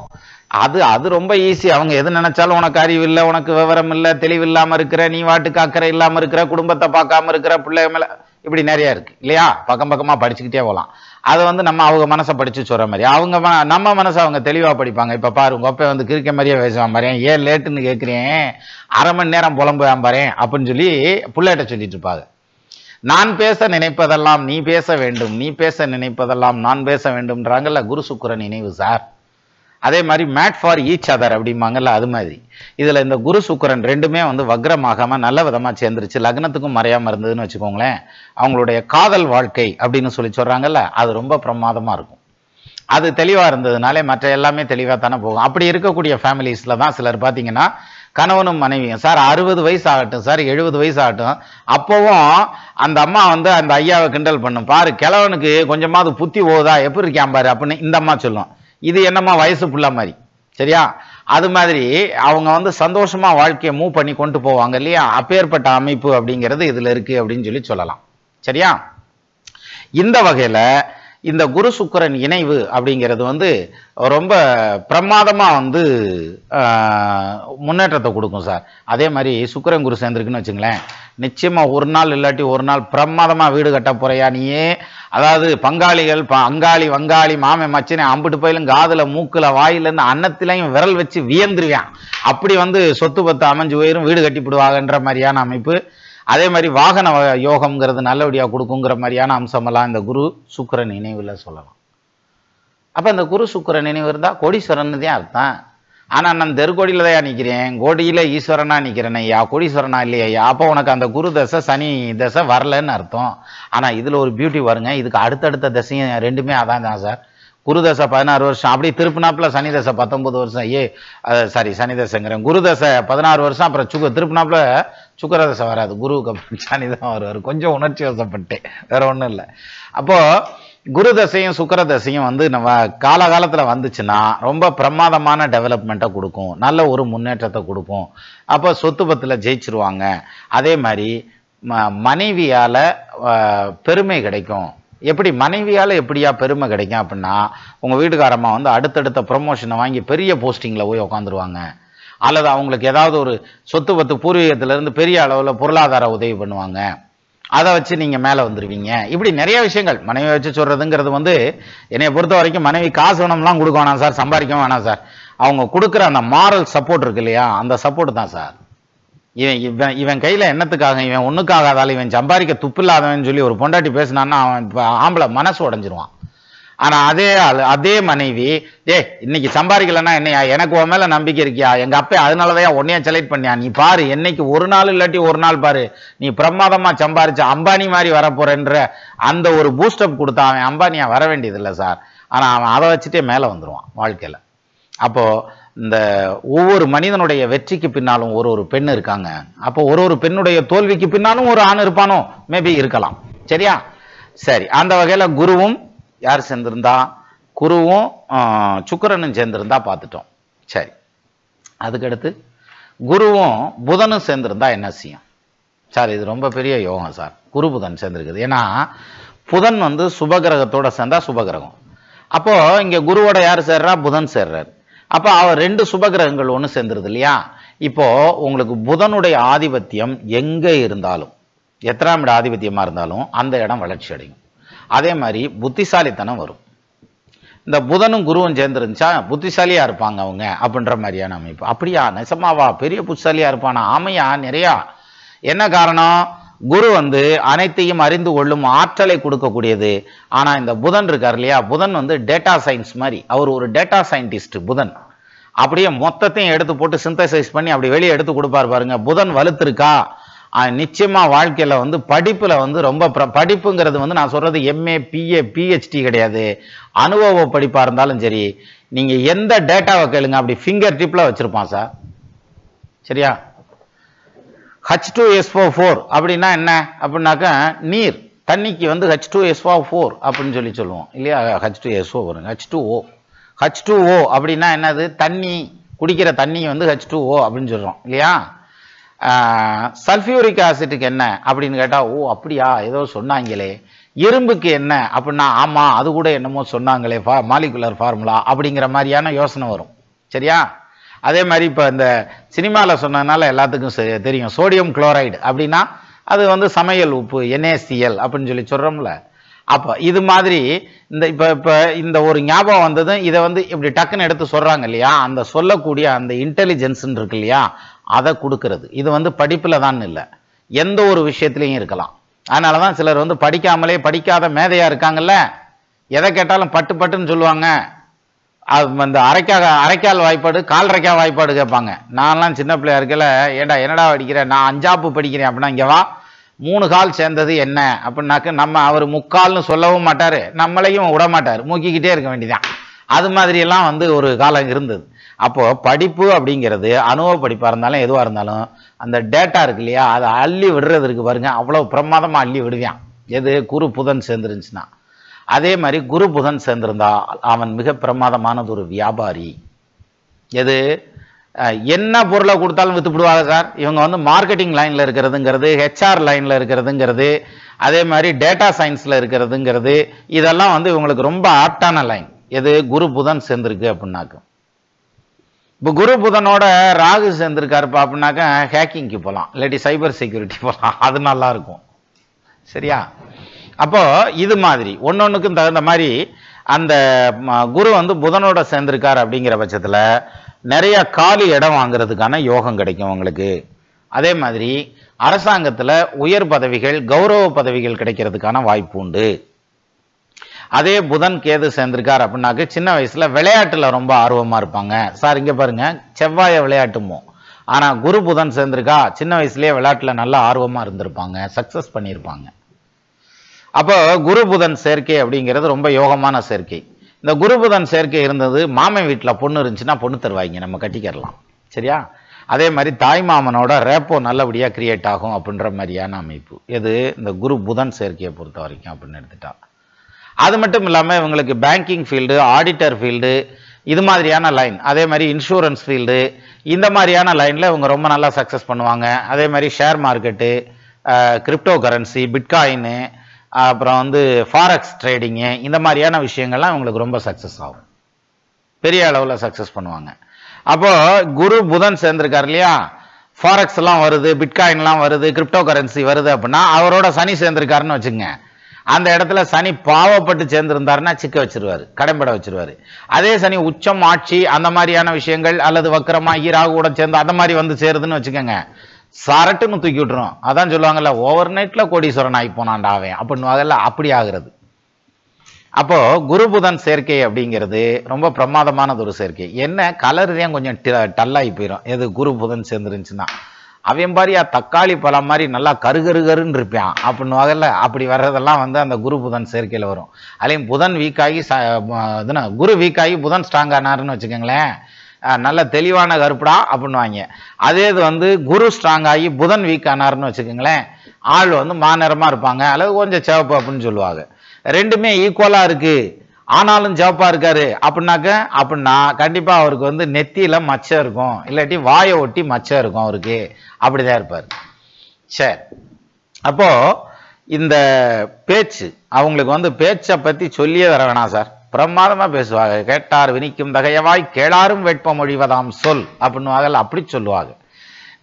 அது அது ரொம்ப ஈஸி அவங்க எது நினைச்சாலும் உனக்கு அறிவு இல்லை உனக்கு விவரம் இல்லை தெளிவு இல்லாமல் இருக்கிற நீ வாட்டுக்கு அக்கறை இல்லாமல் இருக்கிற குடும்பத்தை பார்க்காம இருக்கிற பிள்ளை மேலே இப்படி நிறையா இருக்கு இல்லையா பக்கம் பக்கமாக படிச்சுக்கிட்டே போகலாம் அதை வந்து நம்ம அவங்க மனசை படித்து சொல்கிற மாதிரி அவங்க ம நம்ம மனசை அவங்க தெளிவாக படிப்பாங்க இப்போ பாரு உங்கள் அப்பா வந்து கிரிக்க மாதிரியே பேசுவான் பாரு ஏன் லேட்டுன்னு கேட்குறேன் அரை மணி நேரம் புலம்புவேன் பாரு அப்படின்னு சொல்லி பிள்ளைகிட்ட சொல்லிட்டு இருப்பாங்க நான் பேச நினைப்பதெல்லாம் நீ பேச வேண்டும் நீ பேச நினைப்பதெல்லாம் நான் பேச வேண்டும்ன்றாங்கல்ல குரு சுக்கரன் நினைவு சார் அதே மாதிரி மேட் ஃபார் ஈச் அதர் அப்படிம்பாங்கல்ல அது மாதிரி இதில் இந்த குரு சுக்கரன் ரெண்டுமே வந்து வக்ரமாகாமல் நல்ல விதமாக சேர்ந்துருச்சு லக்னத்துக்கும் மறையாமல் இருந்ததுன்னு வச்சுக்கோங்களேன் அவங்களுடைய காதல் வாழ்க்கை அப்படின்னு சொல்லி சொல்கிறாங்கல்ல அது ரொம்ப பிரமாதமாக இருக்கும் அது தெளிவாக இருந்ததுனாலே மற்ற எல்லாமே தெளிவாக தானே போகும் அப்படி இருக்கக்கூடிய ஃபேமிலிஸில் தான் சிலர் பார்த்தீங்கன்னா கணவனும் மனைவியும் சார் அறுபது வயசு ஆகட்டும் சார் எழுபது வயசு ஆகட்டும் அப்போவும் அந்த அம்மா வந்து அந்த ஐயாவை கிண்டல் பண்ணும் பாரு கிழவனுக்கு கொஞ்சமாவது புத்தி ஓதா எப்படி இருக்கான் பாரு அப்படின்னு இந்த அம்மா சொல்லுவோம் இது என்னம்மா வயசு புள்ள மாதிரி சரியா அது மாதிரி அவங்க வந்து சந்தோஷமா வாழ்க்கையை மூவ் பண்ணி கொண்டு போவாங்க இல்லையா அப்பேற்பட்ட அமைப்பு அப்படிங்கிறது இதுல இருக்கு அப்படின்னு சொல்லி சொல்லலாம் சரியா இந்த வகையில இந்த குரு சுக்கரன் இணைவு அப்படிங்கிறது வந்து ரொம்ப பிரமாதமாக வந்து முன்னேற்றத்தை கொடுக்கும் சார் அதே மாதிரி சுக்கரன் குரு சேர்ந்துருக்குன்னு வச்சுங்களேன் நிச்சயமாக ஒரு நாள் இல்லாட்டி ஒரு நாள் பிரமாதமாக வீடு கட்ட போறையா நீயே அதாவது பங்காளிகள் ப அங்காளி வங்காளி மாமே மச்சினே அம்பிட்டு போயிலும் காதில் மூக்கில் வாயிலேருந்து அன்னத்திலையும் விரல் வச்சு வியந்துருவேன் அப்படி வந்து சொத்து பத்து அமைஞ்சு போயிடும் வீடு கட்டிப்பிடுவாங்கன்ற மாதிரியான அமைப்பு அதே மாதிரி வாகன யோகம்ங்கிறது நல்லபடியாக கொடுக்குங்கிற மாதிரியான அம்சமெல்லாம் இந்த குரு சுக்கர நினைவில் சொல்லலாம் அப்போ இந்த குரு சுக்கர நினைவு இருந்தால் கோடீஸ்வரன் தான் அர்த்தம் ஆனால் நான் தெருக்கோடியில் தான் நிற்கிறேன் கோடியில் ஈஸ்வரனாக நிற்கிறேன் ஐயா கோடீஸ்வரனா இல்லையா ஐயா அப்போ உனக்கு அந்த குரு தசை சனி தசை வரலன்னு அர்த்தம் ஆனால் இதில் ஒரு பியூட்டி வருங்க இதுக்கு அடுத்தடுத்த தசையும் ரெண்டுமே அதான் தான் சார் குரு தசை பதினாறு வருஷம் அப்படி திருப்பினாப்புல சனி தசை பத்தொன்பது வருஷம் ஏ சாரி சனி தசைங்கிறேன் குரு தசை பதினாறு வருஷம் அப்புறம் சுக திருப்பினாப்புல சுக்கரதசை வராது குருவுக்கு அப்புறம் சனி தான் வருவார் கொஞ்சம் உணர்ச்சி வசப்பட்டேன் வேற ஒன்றும் இல்லை அப்போது குரு தசையும் சுக்கர தசையும் வந்து நம்ம காலகாலத்தில் வந்துச்சுன்னா ரொம்ப பிரமாதமான டெவலப்மெண்ட்டை கொடுக்கும் நல்ல ஒரு முன்னேற்றத்தை கொடுக்கும் அப்போ சொத்து பத்தில் ஜெயிச்சிருவாங்க அதே மாதிரி மனைவியால் பெருமை கிடைக்கும் எப்படி மனைவியால் எப்படியா பெருமை கிடைக்கும் அப்படின்னா உங்கள் வீட்டுக்காரம்மா வந்து அடுத்தடுத்த ப்ரொமோஷனை வாங்கி பெரிய போஸ்டிங்கில் போய் உக்காந்துருவாங்க அல்லது அவங்களுக்கு ஏதாவது ஒரு சொத்து பத்து பூர்வீகத்திலேருந்து பெரிய அளவில் பொருளாதார உதவி பண்ணுவாங்க அதை வச்சு நீங்கள் மேலே வந்துடுவீங்க இப்படி நிறைய விஷயங்கள் மனைவியை வச்சு சொல்கிறதுங்கிறது வந்து என்னை பொறுத்த வரைக்கும் மனைவி காசு வேணாம்லாம் கொடுக்க வேணாம் சார் சம்பாதிக்க வேணாம் சார் அவங்க கொடுக்குற அந்த மாரல் சப்போர்ட் இருக்கு இல்லையா அந்த சப்போர்ட் தான் சார் இவன் இவன் இவன் கையில் என்னத்துக்காக இவன் ஒன்றுக்காகாதால இவன் சம்பாதிக்க துப்பு இல்லாதவன் சொல்லி ஒரு பொண்டாட்டி பேசினான்னா அவன் இப்போ ஆம்பளை மனசு உடஞ்சிருவான் ஆனால் அதே ஆள் அதே மனைவி ஏ இன்னைக்கு சம்பாதிக்கலன்னா என்னையா எனக்கு உன் மேலே நம்பிக்கை இருக்கியா எங்கள் அப்பா தான் உன்னைய செலக்ட் பண்ணியா நீ பாரு என்னைக்கு ஒரு நாள் இல்லாட்டி ஒரு நாள் பாரு நீ பிரமாதமாக சம்பாரிச்சு அம்பானி மாதிரி வரப்போறன்ற அந்த ஒரு பூஸ்டப் கொடுத்தா அவன் அம்பானியா வர வேண்டியதில்லை சார் ஆனால் அவன் அதை வச்சுட்டே மேலே வந்துடுவான் வாழ்க்கையில் அப்போது இந்த ஒவ்வொரு மனிதனுடைய வெற்றிக்கு பின்னாலும் ஒரு ஒரு பெண் இருக்காங்க அப்போ ஒரு ஒரு பெண்ணுடைய தோல்விக்கு பின்னாலும் ஒரு ஆண் இருப்பானோ மேபி இருக்கலாம் சரியா சரி அந்த வகையில் குருவும் யார் சேர்ந்திருந்தா குருவும் சுக்கரனும் சேர்ந்திருந்தா பார்த்துட்டோம் சரி அதுக்கடுத்து குருவும் புதனும் சேர்ந்திருந்தா என்ன செய்யும் சார் இது ரொம்ப பெரிய யோகம் சார் குரு புதன் சேர்ந்துருக்குது ஏன்னா புதன் வந்து சுபகிரகத்தோட சேர்ந்தா சுபகிரகம் அப்போது இங்கே குருவோட யார் சேர்றா புதன் சேர்றாரு அப்போ அவர் ரெண்டு சுபகிரகங்கள் ஒன்று சேர்ந்துருது இல்லையா இப்போது உங்களுக்கு புதனுடைய ஆதிபத்தியம் எங்கே இருந்தாலும் எத்தனாம் இட ஆதிபத்தியமாக இருந்தாலும் அந்த இடம் வளர்ச்சி அடையும் அதே மாதிரி புத்திசாலித்தனம் வரும் இந்த புதனும் குருவும் சேர்ந்துருந்துச்சா புத்திசாலியாக இருப்பாங்க அவங்க அப்படின்ற மாதிரியான அமைப்பு அப்படியா நெசமாவா பெரிய புத்திசாலியாக இருப்பானா ஆமையா நிறையா என்ன காரணம் குரு வந்து அனைத்தையும் அறிந்து கொள்ளும் ஆற்றலை கொடுக்கக்கூடியது ஆனால் இந்த புதன் இருக்கார் இல்லையா புதன் வந்து டேட்டா சயின்ஸ் மாதிரி அவர் ஒரு டேட்டா சயின்டிஸ்ட் புதன் அப்படியே மொத்தத்தையும் எடுத்து போட்டு சிந்தசைஸ் பண்ணி அப்படி வெளியே எடுத்து கொடுப்பார் பாருங்க புதன் வலுத்திருக்கா நிச்சயமா வாழ்க்கையில வந்து படிப்புல வந்து ரொம்ப படிப்புங்கிறது வந்து நான் சொல்றது எம்ஏ பிஏ பிஹெச்டி கிடையாது அனுபவ படிப்பா இருந்தாலும் சரி நீங்க எந்த டேட்டாவை கேளுங்க அப்படி ஃபிங்கர் டிப்ல வச்சிருப்பான் சார் சரியா ஹச் டூ எஸ்ஓ ஃபோர் அப்படின்னா என்ன அப்படின்னாக்கா நீர் தண்ணிக்கு வந்து ஹச் டூ எஸ்ஓ ஃபோர் அப்படின்னு சொல்லி சொல்லுவோம் இல்லையா ஹச் டூ எஸ்ஓ வருங்க H two O H two O அப்படின்னா என்னது தண்ணி குடிக்கிற தண்ணி வந்து ஹச் டூ ஓ அப்படின்னு சொல்கிறோம் இல்லையா சல்ஃபியூரிக் ஆசிட்டுக்கு என்ன அப்படின்னு கேட்டால் ஓ அப்படியா ஏதோ சொன்னாங்களே இரும்புக்கு என்ன அப்படின்னா ஆமாம் அது கூட என்னமோ சொன்னாங்களே ஃபா மாலிகுலர் ஃபார்முலா அப்படிங்கிற மாதிரியான யோசனை வரும் சரியா அதே மாதிரி இப்போ இந்த சினிமாவில் சொன்னதுனால எல்லாத்துக்கும் தெரியும் சோடியம் குளோரைடு அப்படின்னா அது வந்து சமையல் உப்பு என்ஏசிஎல் அப்படின்னு சொல்லி சொல்கிறோம்ல அப்போ இது மாதிரி இந்த இப்போ இப்போ இந்த ஒரு ஞாபகம் வந்ததும் இதை வந்து இப்படி டக்குன்னு எடுத்து சொல்கிறாங்க இல்லையா அந்த சொல்லக்கூடிய அந்த இன்டெலிஜென்ஸ்ன்னு இருக்கு இல்லையா அதை கொடுக்கறது இது வந்து படிப்பில் தான் இல்லை எந்த ஒரு விஷயத்துலையும் இருக்கலாம் அதனால தான் சிலர் வந்து படிக்காமலே படிக்காத மேதையாக இருக்காங்கல்ல எதை கேட்டாலும் பட்டு பட்டுன்னு சொல்லுவாங்க அந்த அரைக்காக அரைக்கால் வாய்ப்பாடு கால்ரைக்கா வாய்ப்பாடு கேட்பாங்க நான்லாம் சின்ன பிள்ளையா இருக்கல ஏடா என்னடா படிக்கிறேன் நான் அஞ்சாப்பு படிக்கிறேன் அப்படின்னா இங்கே வா மூணு கால் சேர்ந்தது என்ன அப்படின்னாக்க நம்ம அவர் முக்கால்னு சொல்லவும் மாட்டார் நம்மளையும் விட மாட்டார் மூக்கிக்கிட்டே இருக்க வேண்டியதான் அது மாதிரியெல்லாம் வந்து ஒரு காலம் இருந்தது அப்போது படிப்பு அப்படிங்கிறது அனுபவ படிப்பாக இருந்தாலும் எதுவாக இருந்தாலும் அந்த டேட்டா இருக்கு இல்லையா அதை அள்ளி விடுறதுக்கு பாருங்க அவ்வளோ பிரமாதமாக அள்ளி விடுவேன் எது குரு புதன் சேர்ந்துருந்துச்சுன்னா அதே மாதிரி குரு புதன் சேர்ந்திருந்தால் அவன் மிக பிரமாதமானது ஒரு வியாபாரி எது என்ன பொருளை கொடுத்தாலும் விடுவாங்க சார் இவங்க வந்து மார்க்கெட்டிங் லைனில் இருக்கிறதுங்கிறது ஹெச்ஆர் லைனில் இருக்கிறதுங்கிறது அதே மாதிரி டேட்டா சயின்ஸில் இருக்கிறதுங்கிறது இதெல்லாம் வந்து இவங்களுக்கு ரொம்ப ஆப்டான லைன் எது குரு புதன் சேர்ந்துருக்கு அப்படின்னாக்க இப்போ குரு புதனோட ராகு சேர்ந்துருக்காருப்பா அப்படின்னாக்க ஹேக்கிங்க்கு போகலாம் இல்லாட்டி சைபர் செக்யூரிட்டி போகலாம் அது நல்லாயிருக்கும் சரியா அப்போ இது மாதிரி ஒன்னொன்னுக்கும் தகுந்த மாதிரி அந்த குரு வந்து புதனோட சேர்ந்திருக்கார் அப்படிங்கிற பட்சத்தில் நிறைய காலி இடம் வாங்குறதுக்கான யோகம் கிடைக்கும் உங்களுக்கு அதே மாதிரி அரசாங்கத்தில் உயர் பதவிகள் கௌரவ பதவிகள் கிடைக்கிறதுக்கான வாய்ப்பு உண்டு அதே புதன் கேது சேர்ந்திருக்கார் அப்படின்னாக்க சின்ன வயசில் விளையாட்டில் ரொம்ப ஆர்வமாக இருப்பாங்க சார் இங்கே பாருங்கள் செவ்வாய விளையாட்டுமோ ஆனால் குரு புதன் சேர்ந்திருக்கா சின்ன வயசுலேயே விளையாட்டில் நல்லா ஆர்வமாக இருந்திருப்பாங்க சக்ஸஸ் பண்ணியிருப்பாங்க அப்போ குரு புதன் சேர்க்கை அப்படிங்கிறது ரொம்ப யோகமான சேர்க்கை இந்த குரு புதன் சேர்க்கை இருந்தது மாமன் வீட்டில் பொண்ணு இருந்துச்சுன்னா பொண்ணு தருவாங்க நம்ம கட்டிக்கிறலாம் சரியா அதே மாதிரி தாய் மாமனோட ரேப்போ நல்லபடியாக கிரியேட் ஆகும் அப்படின்ற மாதிரியான அமைப்பு எது இந்த குரு புதன் சேர்க்கையை பொறுத்த வரைக்கும் அப்படின்னு எடுத்துட்டா அது மட்டும் இல்லாமல் இவங்களுக்கு பேங்கிங் ஃபீல்டு ஆடிட்டர் ஃபீல்டு இது மாதிரியான லைன் அதே மாதிரி இன்சூரன்ஸ் ஃபீல்டு இந்த மாதிரியான லைனில் இவங்க ரொம்ப நல்லா சக்ஸஸ் பண்ணுவாங்க அதே மாதிரி ஷேர் மார்க்கெட்டு கிரிப்டோ கரன்சி பிட்காயின்னு அப்புறம் வந்து ஃபாரக்ஸ் ட்ரேடிங்கு இந்த மாதிரியான விஷயங்கள்லாம் அவங்களுக்கு ரொம்ப சக்ஸஸ் ஆகும் பெரிய அளவில் சக்ஸஸ் பண்ணுவாங்க அப்போது குரு புதன் சேர்ந்துருக்கார் இல்லையா ஃபாரக்ஸ்லாம் வருது பிட்காயின்லாம் வருது கிரிப்டோ கரன்சி வருது அப்படின்னா அவரோட சனி சேர்ந்துருக்காருன்னு வச்சுங்க அந்த இடத்துல சனி பாவப்பட்டு சேர்ந்திருந்தாருன்னா சிக்க வச்சிருவாரு கடம்பட வச்சிருவாரு அதே சனி உச்சம் ஆட்சி அந்த மாதிரியான விஷயங்கள் அல்லது வக்கரமாகி கூட சேர்ந்து அந்த மாதிரி வந்து சேருதுன்னு வச்சுக்கோங்க சரட்டுன்னு தூக்கி விட்டுரும் அதான் சொல்லுவாங்கல்ல ஓவர் நைட்ல கோடீஸ்வரன் ஆகி அப்படின்னு அப்படின்வாங்கல்ல அப்படி ஆகிறது அப்போ குரு புதன் சேர்க்கை அப்படிங்கிறது ரொம்ப பிரமாதமானது ஒரு சேர்க்கை என்ன கலர் ஏன் கொஞ்சம் டல்லாகி போயிடும் எது குரு புதன் சேர்ந்துருந்துச்சுன்னா அவன் மாதிரியா தக்காளி பழம் மாதிரி நல்லா கருகருகருன்னு இருப்பான் அப்படின்னு அப்படின்னுவாங்கல்ல அப்படி வர்றதெல்லாம் வந்து அந்த குரு புதன் சேர்க்கையில் வரும் அதுலேயும் புதன் வீக்காகி இதுனா குரு வீக்காகி புதன் ஸ்ட்ராங்கானாருன்னு வச்சுக்கோங்களேன் நல்ல தெளிவான கருப்புடா அப்படின்வாங்க அதே இது வந்து குரு ஸ்ட்ராங் ஆகி புதன் வீக் ஆனார்னு வச்சுக்கோங்களேன் ஆள் வந்து மாநிறமாக இருப்பாங்க அல்லது கொஞ்சம் சிவப்பு அப்படின்னு சொல்லுவாங்க ரெண்டுமே ஈக்குவலாக இருக்குது ஆனாலும் சிவப்பாக இருக்காரு அப்படின்னாக்க அப்படின்னா கண்டிப்பாக அவருக்கு வந்து நெத்தியில் மச்சம் இருக்கும் இல்லாட்டி வாயை ஒட்டி மச்சம் இருக்கும் அவருக்கு அப்படி தான் இருப்பார் சரி அப்போது இந்த பேச்சு அவங்களுக்கு வந்து பேச்சை பற்றி சொல்லியே வர வேணாம் சார் பிரமாதமாக பேசுவாங்க கேட்டார் வினிக்கும் தகையவாய் கேளாரும் வெட்பமொழிவதாம் சொல் அப்படின்னு அதில் அப்படி சொல்லுவாங்க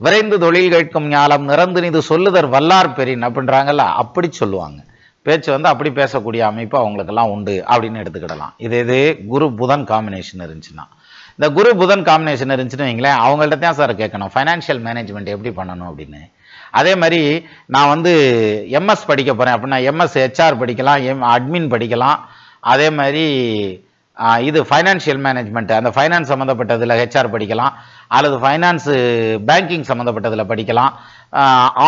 விரைந்து தொழில் கேட்கும் ஞாலம் நிறந்து நிது சொல்லுதர் வல்லார் பெரின் அப்படின்றாங்கல்ல அப்படி சொல்லுவாங்க பேச்சு வந்து அப்படி பேசக்கூடிய அமைப்பு அவங்களுக்கெல்லாம் உண்டு அப்படின்னு எடுத்துக்கிடலாம் இது இது குரு புதன் காம்பினேஷன் இருந்துச்சுன்னா இந்த குரு புதன் காம்பினேஷன் இருந்துச்சுன்னு வைங்களேன் அவங்கள்ட்ட தான் சார் கேட்கணும் ஃபைனான்ஷியல் மேனேஜ்மெண்ட் எப்படி பண்ணணும் அப்படின்னு அதே மாதிரி நான் வந்து எம்எஸ் படிக்க போகிறேன் அப்படின்னா எம்எஸ் ஹெச்ஆர் படிக்கலாம் எம் அட்மின் படிக்கலாம் அதே மாதிரி இது ஃபைனான்ஷியல் மேனேஜ்மெண்ட் அந்த ஃபைனான்ஸ் சம்மந்தப்பட்டதில் ஹெச்ஆர் படிக்கலாம் அல்லது ஃபைனான்ஸு பேங்கிங் சம்மந்தப்பட்டதில் படிக்கலாம்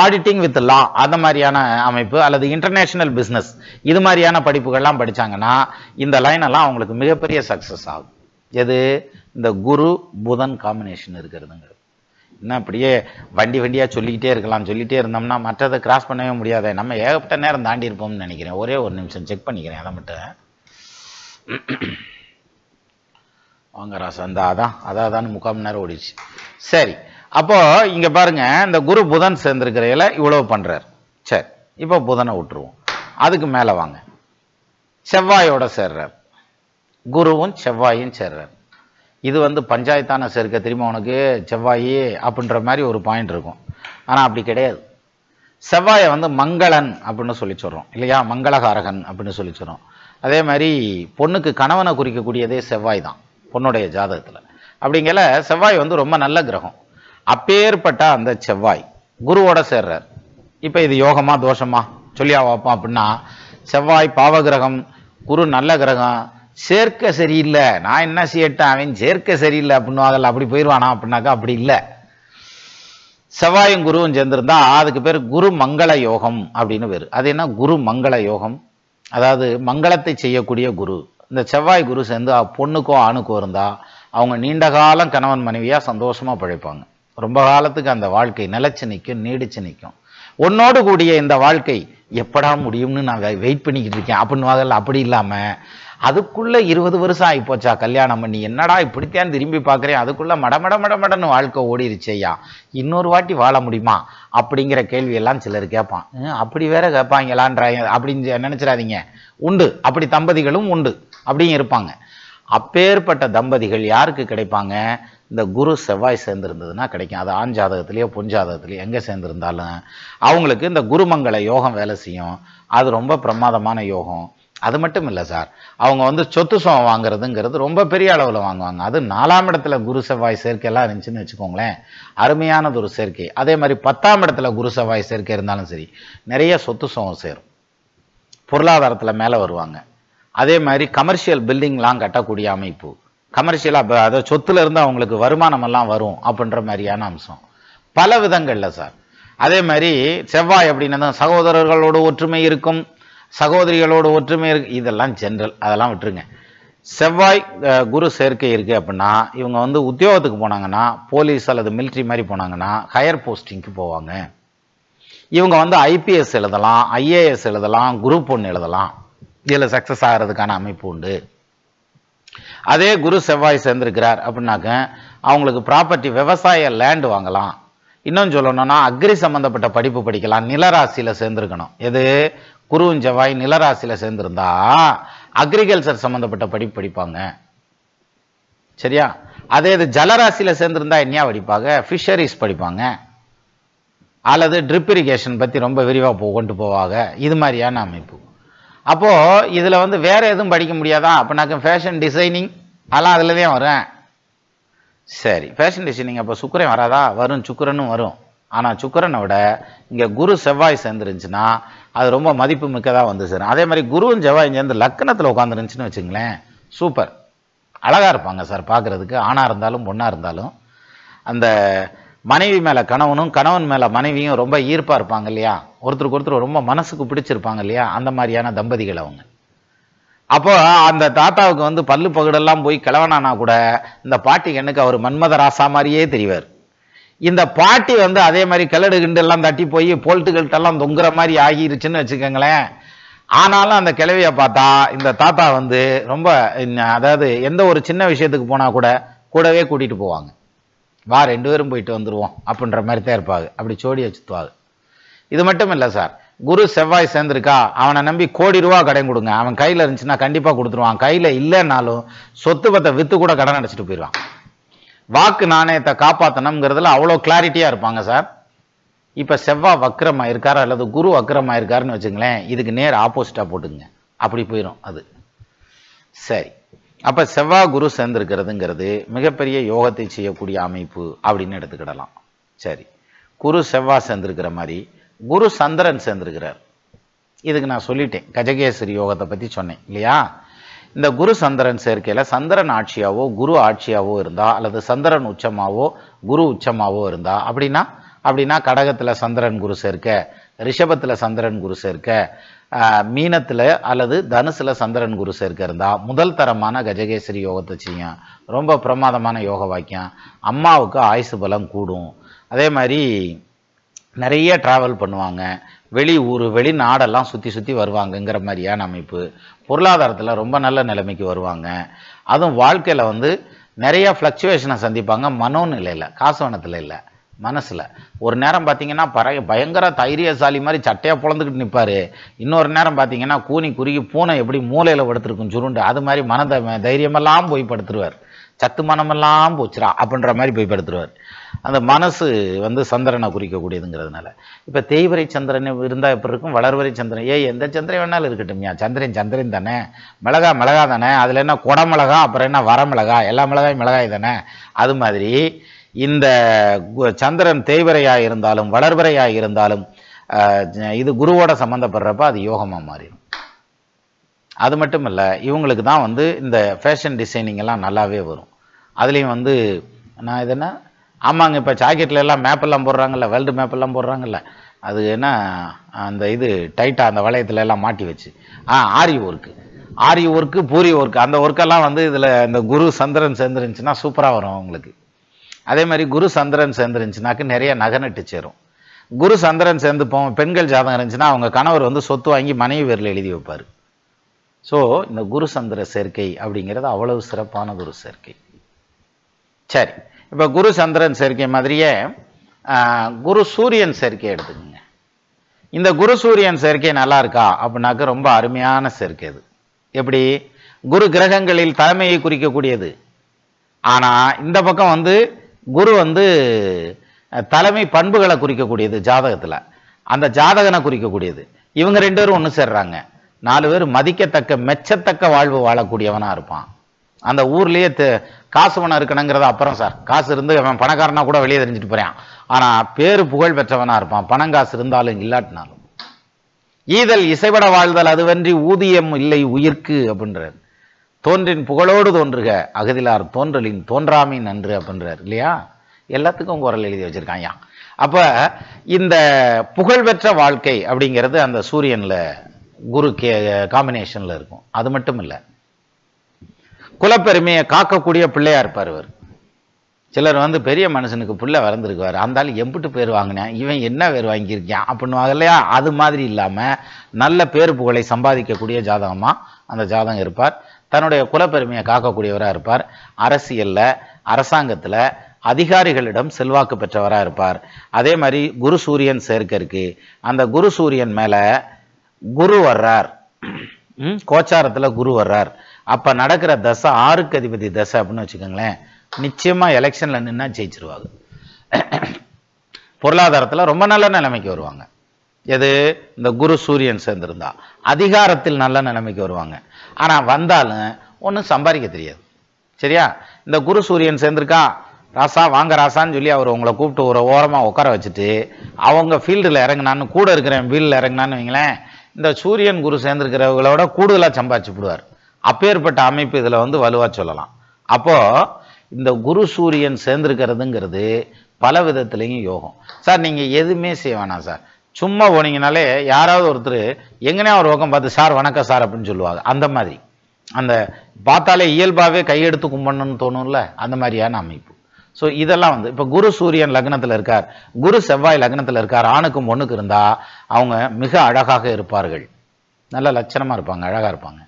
ஆடிட்டிங் வித் லா அந்த மாதிரியான அமைப்பு அல்லது இன்டர்நேஷ்னல் பிஸ்னஸ் இது மாதிரியான படிப்புகள்லாம் படித்தாங்கன்னா இந்த லைனெல்லாம் அவங்களுக்கு மிகப்பெரிய சக்ஸஸ் ஆகும் எது இந்த குரு புதன் காம்பினேஷன் இருக்கிறதுங்கிறது என்ன அப்படியே வண்டி வண்டியாக சொல்லிக்கிட்டே இருக்கலாம் சொல்லிகிட்டே இருந்தோம்னா மற்றதை கிராஸ் பண்ணவே முடியாது நம்ம ஏகப்பட்ட நேரம் தாண்டி இருப்போம்னு நினைக்கிறேன் ஒரே ஒரு நிமிஷம் செக் பண்ணிக்கிறேன் அதை மட்டும் வாங்கரா அந்த அதான் அதான் தான் முக்கால் மணி நேரம் ஓடிச்சு சரி அப்போது இங்கே பாருங்கள் இந்த குரு புதன் சேர்ந்துருக்கிறையில இவ்வளோ பண்ணுறார் சரி இப்போ புதனை விட்டுருவோம் அதுக்கு மேலே வாங்க செவ்வாயோட சேர்றார் குருவும் செவ்வாயும் சேர்றார் இது வந்து பஞ்சாயத்தான சேர்க்க திரும்ப உனக்கு செவ்வாய் அப்படின்ற மாதிரி ஒரு பாயிண்ட் இருக்கும் ஆனால் அப்படி கிடையாது செவ்வாயை வந்து மங்களன் அப்படின்னு சொல்லி சொல்கிறோம் இல்லையா மங்களகாரகன் அப்படின்னு சொல்லி சொல்கிறோம் அதே மாதிரி பொண்ணுக்கு கணவனை குறிக்கக்கூடியதே செவ்வாய் தான் பொண்ணுடைய ஜாதகத்தில் அப்படிங்கிற செவ்வாய் வந்து ரொம்ப நல்ல கிரகம் அப்பேற்பட்ட அந்த செவ்வாய் குருவோட சேர்றார் இப்போ இது யோகமா தோஷமா சொல்லியா வாப்போம் அப்படின்னா செவ்வாய் பாவ கிரகம் குரு நல்ல கிரகம் சேர்க்க சரியில்லை நான் என்ன செய்யட்டேன் அவன் சேர்க்க சரியில்லை அப்படின்னு அதில் அப்படி போயிடுவானா அப்படின்னாக்கா அப்படி இல்லை செவ்வாயும் குருவும் சேர்ந்திருந்தா அதுக்கு பேர் குரு மங்கள யோகம் அப்படின்னு பேர் அது என்ன குரு மங்கள யோகம் அதாவது மங்களத்தை செய்யக்கூடிய குரு இந்த செவ்வாய் குரு சேர்ந்து பொண்ணுக்கோ ஆணுக்கோ இருந்தால் அவங்க நீண்ட காலம் கணவன் மனைவியாக சந்தோஷமாக பிழைப்பாங்க ரொம்ப காலத்துக்கு அந்த வாழ்க்கை நிலச்சி நிற்கும் நீடிச்சு நிற்கும் உன்னோடு கூடிய இந்த வாழ்க்கை எப்படா முடியும்னு நான் வெயிட் பண்ணிக்கிட்டு இருக்கேன் அப்படின்னு வாங்கல அப்படி இல்லாமல் அதுக்குள்ளே இருபது வருஷம் ஆகிப்போச்சா கல்யாணம் பண்ணி என்னடா இப்படித்தான் திரும்பி பார்க்குறேன் அதுக்குள்ளே மடமட மடமடன்னு வாழ்க்கை ஓடிருச்சையா இன்னொரு வாட்டி வாழ முடியுமா அப்படிங்கிற கேள்வியெல்லாம் சிலர் கேட்பான் அப்படி வேற கேட்பாங்களான்றாங்க அப்படின்னு நினச்சிடாதீங்க உண்டு அப்படி தம்பதிகளும் உண்டு அப்படியும் இருப்பாங்க அப்பேற்பட்ட தம்பதிகள் யாருக்கு கிடைப்பாங்க இந்த குரு செவ்வாய் சேர்ந்துருந்ததுன்னா கிடைக்கும் அது ஆண் ஜாதகத்துலேயோ பொன் ஜாதகத்துலேயோ எங்கே சேர்ந்துருந்தாலும் அவங்களுக்கு இந்த குருமங்கள யோகம் வேலை செய்யும் அது ரொம்ப பிரமாதமான யோகம் அது மட்டும் இல்லை சார் அவங்க வந்து சொத்து சுவம் வாங்குறதுங்கிறது ரொம்ப பெரிய அளவில் வாங்குவாங்க அது நாலாம் இடத்துல குரு செவ்வாய் சேர்க்கையெல்லாம் இருந்துச்சுன்னு வச்சுக்கோங்களேன் அருமையானது ஒரு சேர்க்கை அதே மாதிரி பத்தாம் இடத்துல குரு செவ்வாய் சேர்க்கை இருந்தாலும் சரி நிறைய சொத்து சுவம் சேரும் பொருளாதாரத்தில் மேலே வருவாங்க அதே மாதிரி கமர்ஷியல் பில்டிங்லாம் கட்டக்கூடிய அமைப்பு கமர்ஷியலாக அதை சொத்துலேருந்து அவங்களுக்கு வருமானமெல்லாம் வரும் அப்படின்ற மாதிரியான அம்சம் பல விதங்களில் சார் அதே மாதிரி செவ்வாய் அப்படின்னா சகோதரர்களோட ஒற்றுமை இருக்கும் சகோதரிகளோட ஒற்றுமை இருக்கு இதெல்லாம் ஜென்ரல் அதெல்லாம் விட்டுருங்க செவ்வாய் குரு சேர்க்கை இருக்குது அப்படின்னா இவங்க வந்து உத்தியோகத்துக்கு போனாங்கன்னா போலீஸ் அல்லது மிலிட்ரி மாதிரி போனாங்கன்னா ஹையர் போஸ்டிங்க்கு போவாங்க இவங்க வந்து ஐபிஎஸ் எழுதலாம் ஐஏஎஸ் எழுதலாம் குரூப் ஒன்று எழுதலாம் இதில் சக்ஸஸ் ஆகிறதுக்கான அமைப்பு உண்டு அதே குரு செவ்வாய் சேர்ந்திருக்கிறார் அப்படின்னாக்க அவங்களுக்கு ப்ராப்பர்ட்டி விவசாய லேண்டு வாங்கலாம் இன்னும் சொல்லணும்னா அக்ரி சம்மந்தப்பட்ட படிப்பு படிக்கலாம் நிலராசியில் சேர்ந்துருக்கணும் எது குருவும் செவ்வாய் நிலராசியில் சேர்ந்துருந்தா அக்ரிகல்ச்சர் சம்மந்தப்பட்ட படிப்பு படிப்பாங்க சரியா அதே இது ஜலராசியில் சேர்ந்துருந்தா என்ன படிப்பாங்க ஃபிஷரிஸ் படிப்பாங்க அல்லது ட்ரிப் இரிகேஷன் பற்றி ரொம்ப விரிவாக போ கொண்டு போவாங்க இது மாதிரியான அமைப்பு அப்போது இதில் வந்து வேறு எதுவும் படிக்க முடியாதா அப்போனாக்க ஃபேஷன் டிசைனிங் அதெல்லாம் அதில் தான் வரேன் சரி ஃபேஷன் டிசைனிங் அப்போ சுக்கரன் வராதா வரும் சுக்கரனும் வரும் ஆனால் சுக்கரனை விட இங்கே குரு செவ்வாய் சேர்ந்துருந்துச்சுன்னா அது ரொம்ப மதிப்பு மிக்கதாக வந்து சேரும் அதே மாதிரி குருவும் செவ்வாய் சேர்ந்து லக்கணத்தில் உட்காந்துருந்துச்சுன்னு வச்சுங்களேன் சூப்பர் அழகாக இருப்பாங்க சார் பார்க்குறதுக்கு ஆணாக இருந்தாலும் பொண்ணாக இருந்தாலும் அந்த மனைவி மேலே கணவனும் கணவன் மேலே மனைவியும் ரொம்ப ஈர்ப்பாக இருப்பாங்க இல்லையா ஒருத்தருக்கு ஒருத்தர் ரொம்ப மனசுக்கு பிடிச்சிருப்பாங்க இல்லையா அந்த மாதிரியான தம்பதிகள் அவங்க அப்போ அந்த தாத்தாவுக்கு வந்து பல்லு பகுடெல்லாம் போய் கிழவனானா கூட இந்த பாட்டி கண்ணுக்கு அவர் மன்மத ராசா மாதிரியே தெரிவார் இந்த பாட்டி வந்து அதே மாதிரி கிண்டு எல்லாம் தட்டி போய் போல்ட்டுகள்ட்டெல்லாம் தொங்குற மாதிரி ஆகிருச்சுன்னு வச்சுக்கோங்களேன் ஆனாலும் அந்த கிளவியை பார்த்தா இந்த தாத்தா வந்து ரொம்ப அதாவது எந்த ஒரு சின்ன விஷயத்துக்கு போனால் கூட கூடவே கூட்டிகிட்டு போவாங்க வா ரெண்டு பேரும் போயிட்டு வந்துடுவோம் அப்படின்ற மாதிரி தான் இருப்பாங்க அப்படி சோடி வச்சுத்துவாங்க இது மட்டும் இல்லை சார் குரு செவ்வாய் சேர்ந்துருக்கா அவனை நம்பி கோடி ரூபா கடன் கொடுங்க அவன் கையில் இருந்துச்சுன்னா கண்டிப்பாக கொடுத்துருவான் கையில் இல்லைன்னாலும் சொத்து பத்தை விற்று கூட கடன் அடைச்சிட்டு போயிடுவான் வாக்கு நாணயத்தை காப்பாற்றணுங்கிறதுல அவ்வளோ கிளாரிட்டியாக இருப்பாங்க சார் இப்போ செவ்வாய் வக்கரமாக இருக்கார் அல்லது குரு வக்கரமாக இருக்காருன்னு வச்சுங்களேன் இதுக்கு நேர் ஆப்போசிட்டாக போட்டுங்க அப்படி போயிடும் அது சரி அப்போ செவ்வாய் குரு சேர்ந்துருக்கிறதுங்கிறது மிகப்பெரிய யோகத்தை செய்யக்கூடிய அமைப்பு அப்படின்னு எடுத்துக்கிடலாம் சரி குரு செவ்வாய் சேர்ந்துருக்கிற மாதிரி குரு சந்திரன் சேர்ந்துருக்கிறார் இதுக்கு நான் சொல்லிட்டேன் கஜகேசரி யோகத்தை பற்றி சொன்னேன் இல்லையா இந்த குரு சந்திரன் சேர்க்கையில் சந்திரன் ஆட்சியாவோ குரு ஆட்சியாவோ இருந்தால் அல்லது சந்திரன் உச்சமாவோ குரு உச்சமாவோ இருந்தால் அப்படின்னா அப்படின்னா கடகத்தில் சந்திரன் குரு சேர்க்க ரிஷபத்தில் சந்திரன் குரு சேர்க்க மீனத்தில் அல்லது தனுசில் சந்திரன் குரு சேர்க்க இருந்தால் முதல் தரமான கஜகேசரி யோகத்தை செய்யும் ரொம்ப பிரமாதமான யோக வாக்கியம் அம்மாவுக்கு ஆயுசு பலம் கூடும் அதே மாதிரி நிறைய ட்ராவல் பண்ணுவாங்க வெளி ஊர் வெளிநாடெல்லாம் சுற்றி சுற்றி வருவாங்கங்கிற மாதிரியான அமைப்பு பொருளாதாரத்தில் ரொம்ப நல்ல நிலைமைக்கு வருவாங்க அதுவும் வாழ்க்கையில் வந்து நிறையா ஃப்ளக்சுவேஷனை சந்திப்பாங்க மனோநிலையில் காசுவனத்தில் இல்லை மனசில் ஒரு நேரம் பார்த்தீங்கன்னா பற பயங்கர தைரியசாலி மாதிரி சட்டையாக பிளந்துக்கிட்டு நிற்பார் இன்னொரு நேரம் பார்த்தீங்கன்னா கூனி குறுகி பூனை எப்படி மூளையில் படுத்துருக்கும் சுருண்டு அது மாதிரி தை தைரியமெல்லாம் போய் படுத்துருவார் சத்து மனமெல்லாம் போச்சுரா அப்படின்ற மாதிரி போய் படுத்துருவார் அந்த மனசு வந்து சந்திரனை குறிக்கக்கூடியதுங்கிறதுனால இப்போ தேய்வரை சந்திரன் இருந்தால் எப்படி இருக்கும் வளர்வரை சந்திரன் ஏ எந்த சந்திரன் வேணாலும் இருக்கட்டும் யா சந்திரன் சந்திரன் தானே மிளகா மிளகா தானே அதில் என்ன குட மிளகா அப்புறம் என்ன வர மிளகா எல்லா மிளகாயும் மிளகாய் தானே அது மாதிரி இந்த சந்திரன் தேய்வரையாக இருந்தாலும் வளர்வரையாக இருந்தாலும் இது குருவோட சம்மந்தப்படுறப்ப அது யோகமாக மாறிடும் அது மட்டும் இல்லை இவங்களுக்கு தான் வந்து இந்த ஃபேஷன் டிசைனிங் எல்லாம் நல்லாவே வரும் அதுலேயும் வந்து நான் இதென்ன ஆமாங்க இப்போ ஜாக்கெட்டில் எல்லாம் மேப்பெல்லாம் போடுறாங்கல்ல வேர்ல்டு மேப்பெல்லாம் போடுறாங்கல்ல அது என்ன அந்த இது டைட்டாக அந்த வளையத்தில் எல்லாம் மாட்டி வச்சு ஆ ஆரி ஒர்க்கு ஆரி ஒர்க்கு பூரி ஒர்க்கு அந்த ஒர்க்கெல்லாம் வந்து இதில் இந்த குரு சந்திரன் சேர்ந்துருந்துச்சுன்னா சூப்பராக வரும் அவங்களுக்கு அதே மாதிரி குரு சந்திரன் சேர்ந்துருந்துச்சுனாக்கு நிறைய நகனட்டு சேரும் குரு சந்திரன் சேர்ந்து போ பெண்கள் ஜாதகம் இருந்துச்சுன்னா அவங்க கணவர் வந்து சொத்து வாங்கி மனைவி வேரில் எழுதி வைப்பார் ஸோ இந்த குரு சந்திர சேர்க்கை அப்படிங்கிறது அவ்வளவு சிறப்பானது ஒரு சேர்க்கை சரி இப்போ குரு சந்திரன் சேர்க்கை மாதிரியே குரு சூரியன் சேர்க்கை எடுத்துக்கோங்க இந்த குரு சூரியன் சேர்க்கை நல்லா இருக்கா அப்படின்னாக்க ரொம்ப அருமையான சேர்க்கை இது எப்படி குரு கிரகங்களில் தலைமையை குறிக்கக்கூடியது ஆனால் இந்த பக்கம் வந்து குரு வந்து தலைமை பண்புகளை குறிக்கக்கூடியது ஜாதகத்தில் அந்த ஜாதகனை குறிக்கக்கூடியது இவங்க ரெண்டு பேரும் ஒன்று சேர்றாங்க நாலு பேர் மதிக்கத்தக்க மெச்சத்தக்க வாழ்வு வாழக்கூடியவனாக இருப்பான் அந்த ஊர்லேயே காசு பணம் இருக்கணுங்கிறத அப்புறம் சார் காசு இருந்து அவன் பணக்காரனா கூட வெளியே தெரிஞ்சுட்டு போறான் ஆனால் பேரு புகழ் பெற்றவனா இருப்பான் பணம் காசு இருந்தாலும் இல்லாட்டினாலும் ஈதல் இசைபட வாழ்தல் அதுவன்றி ஊதியம் இல்லை உயிர்க்கு அப்படின்றார் தோன்றின் புகழோடு தோன்றுக அகதிலார் தோன்றலின் தோன்றாமை நன்று அப்படின்றார் இல்லையா எல்லாத்துக்கும் குரல் எழுதி வச்சிருக்காங்க அப்போ இந்த புகழ்பெற்ற வாழ்க்கை அப்படிங்கிறது அந்த சூரியனில் குரு கே காம்பினேஷனில் இருக்கும் அது மட்டும் இல்லை குலப்பெருமையை காக்கக்கூடிய பிள்ளையாக இருப்பார் இவர் சிலர் வந்து பெரிய மனுஷனுக்கு பிள்ளை வளர்ந்துருக்குவார் அந்தாலும் எம்பிட்டு பேர் வாங்கினேன் இவன் என்ன பேர் வாங்கியிருக்கான் அப்படின்னு இல்லையா அது மாதிரி இல்லாமல் நல்ல பேர் புகழை சம்பாதிக்கக்கூடிய ஜாதகமாக அந்த ஜாதகம் இருப்பார் தன்னுடைய குலப்பெருமையை காக்கக்கூடியவராக இருப்பார் அரசியலில் அரசாங்கத்தில் அதிகாரிகளிடம் செல்வாக்கு பெற்றவராக இருப்பார் அதே மாதிரி குரு சூரியன் சேர்க்க இருக்கு அந்த குரு சூரியன் மேலே குரு வர்றார் கோச்சாரத்தில் குரு வர்றார் அப்போ நடக்கிற தசை ஆறுக்கு அதிபதி தசை அப்படின்னு வச்சுக்கோங்களேன் நிச்சயமாக எலெக்ஷனில் நின்னா ஜெயிச்சிருவாங்க பொருளாதாரத்தில் ரொம்ப நல்ல நிலைமைக்கு வருவாங்க எது இந்த குரு சூரியன் சேர்ந்திருந்தா அதிகாரத்தில் நல்ல நிலைமைக்கு வருவாங்க ஆனால் வந்தாலும் ஒன்றும் சம்பாதிக்க தெரியாது சரியா இந்த குரு சூரியன் சேர்ந்திருக்கா ராசா வாங்க ராசான்னு சொல்லி அவர் உங்களை கூப்பிட்டு ஒரு ஓரமாக உட்கார வச்சுட்டு அவங்க ஃபீல்டில் இறங்கினான்னு கூட இருக்கிறேன் வீல்டில் இறங்கினான்னு வைங்களேன் இந்த சூரியன் குரு சேர்ந்துருக்கிறவங்களோட கூடுதலாக சம்பாதிச்சு விடுவார் அப்பேற்பட்ட அமைப்பு இதில் வந்து வலுவாக சொல்லலாம் அப்போது இந்த குரு சூரியன் சேர்ந்துருக்கிறதுங்கிறது பல விதத்துலேயும் யோகம் சார் நீங்கள் எதுவுமே செய்ய வேணாம் சார் சும்மா போனீங்கனாலே யாராவது ஒருத்தர் எங்கனே ஒரு பக்கம் பார்த்து சார் வணக்கம் சார் அப்படின்னு சொல்லுவாங்க அந்த மாதிரி அந்த பார்த்தாலே இயல்பாகவே கையெடுத்து கும்பிடணும்னு தோணும்ல அந்த மாதிரியான அமைப்பு ஸோ இதெல்லாம் வந்து இப்போ குரு சூரியன் லக்னத்தில் இருக்கார் குரு செவ்வாய் லக்னத்தில் இருக்கார் ஆணுக்கும் பொண்ணுக்கு இருந்தால் அவங்க மிக அழகாக இருப்பார்கள் நல்ல லட்சணமாக இருப்பாங்க அழகாக இருப்பாங்க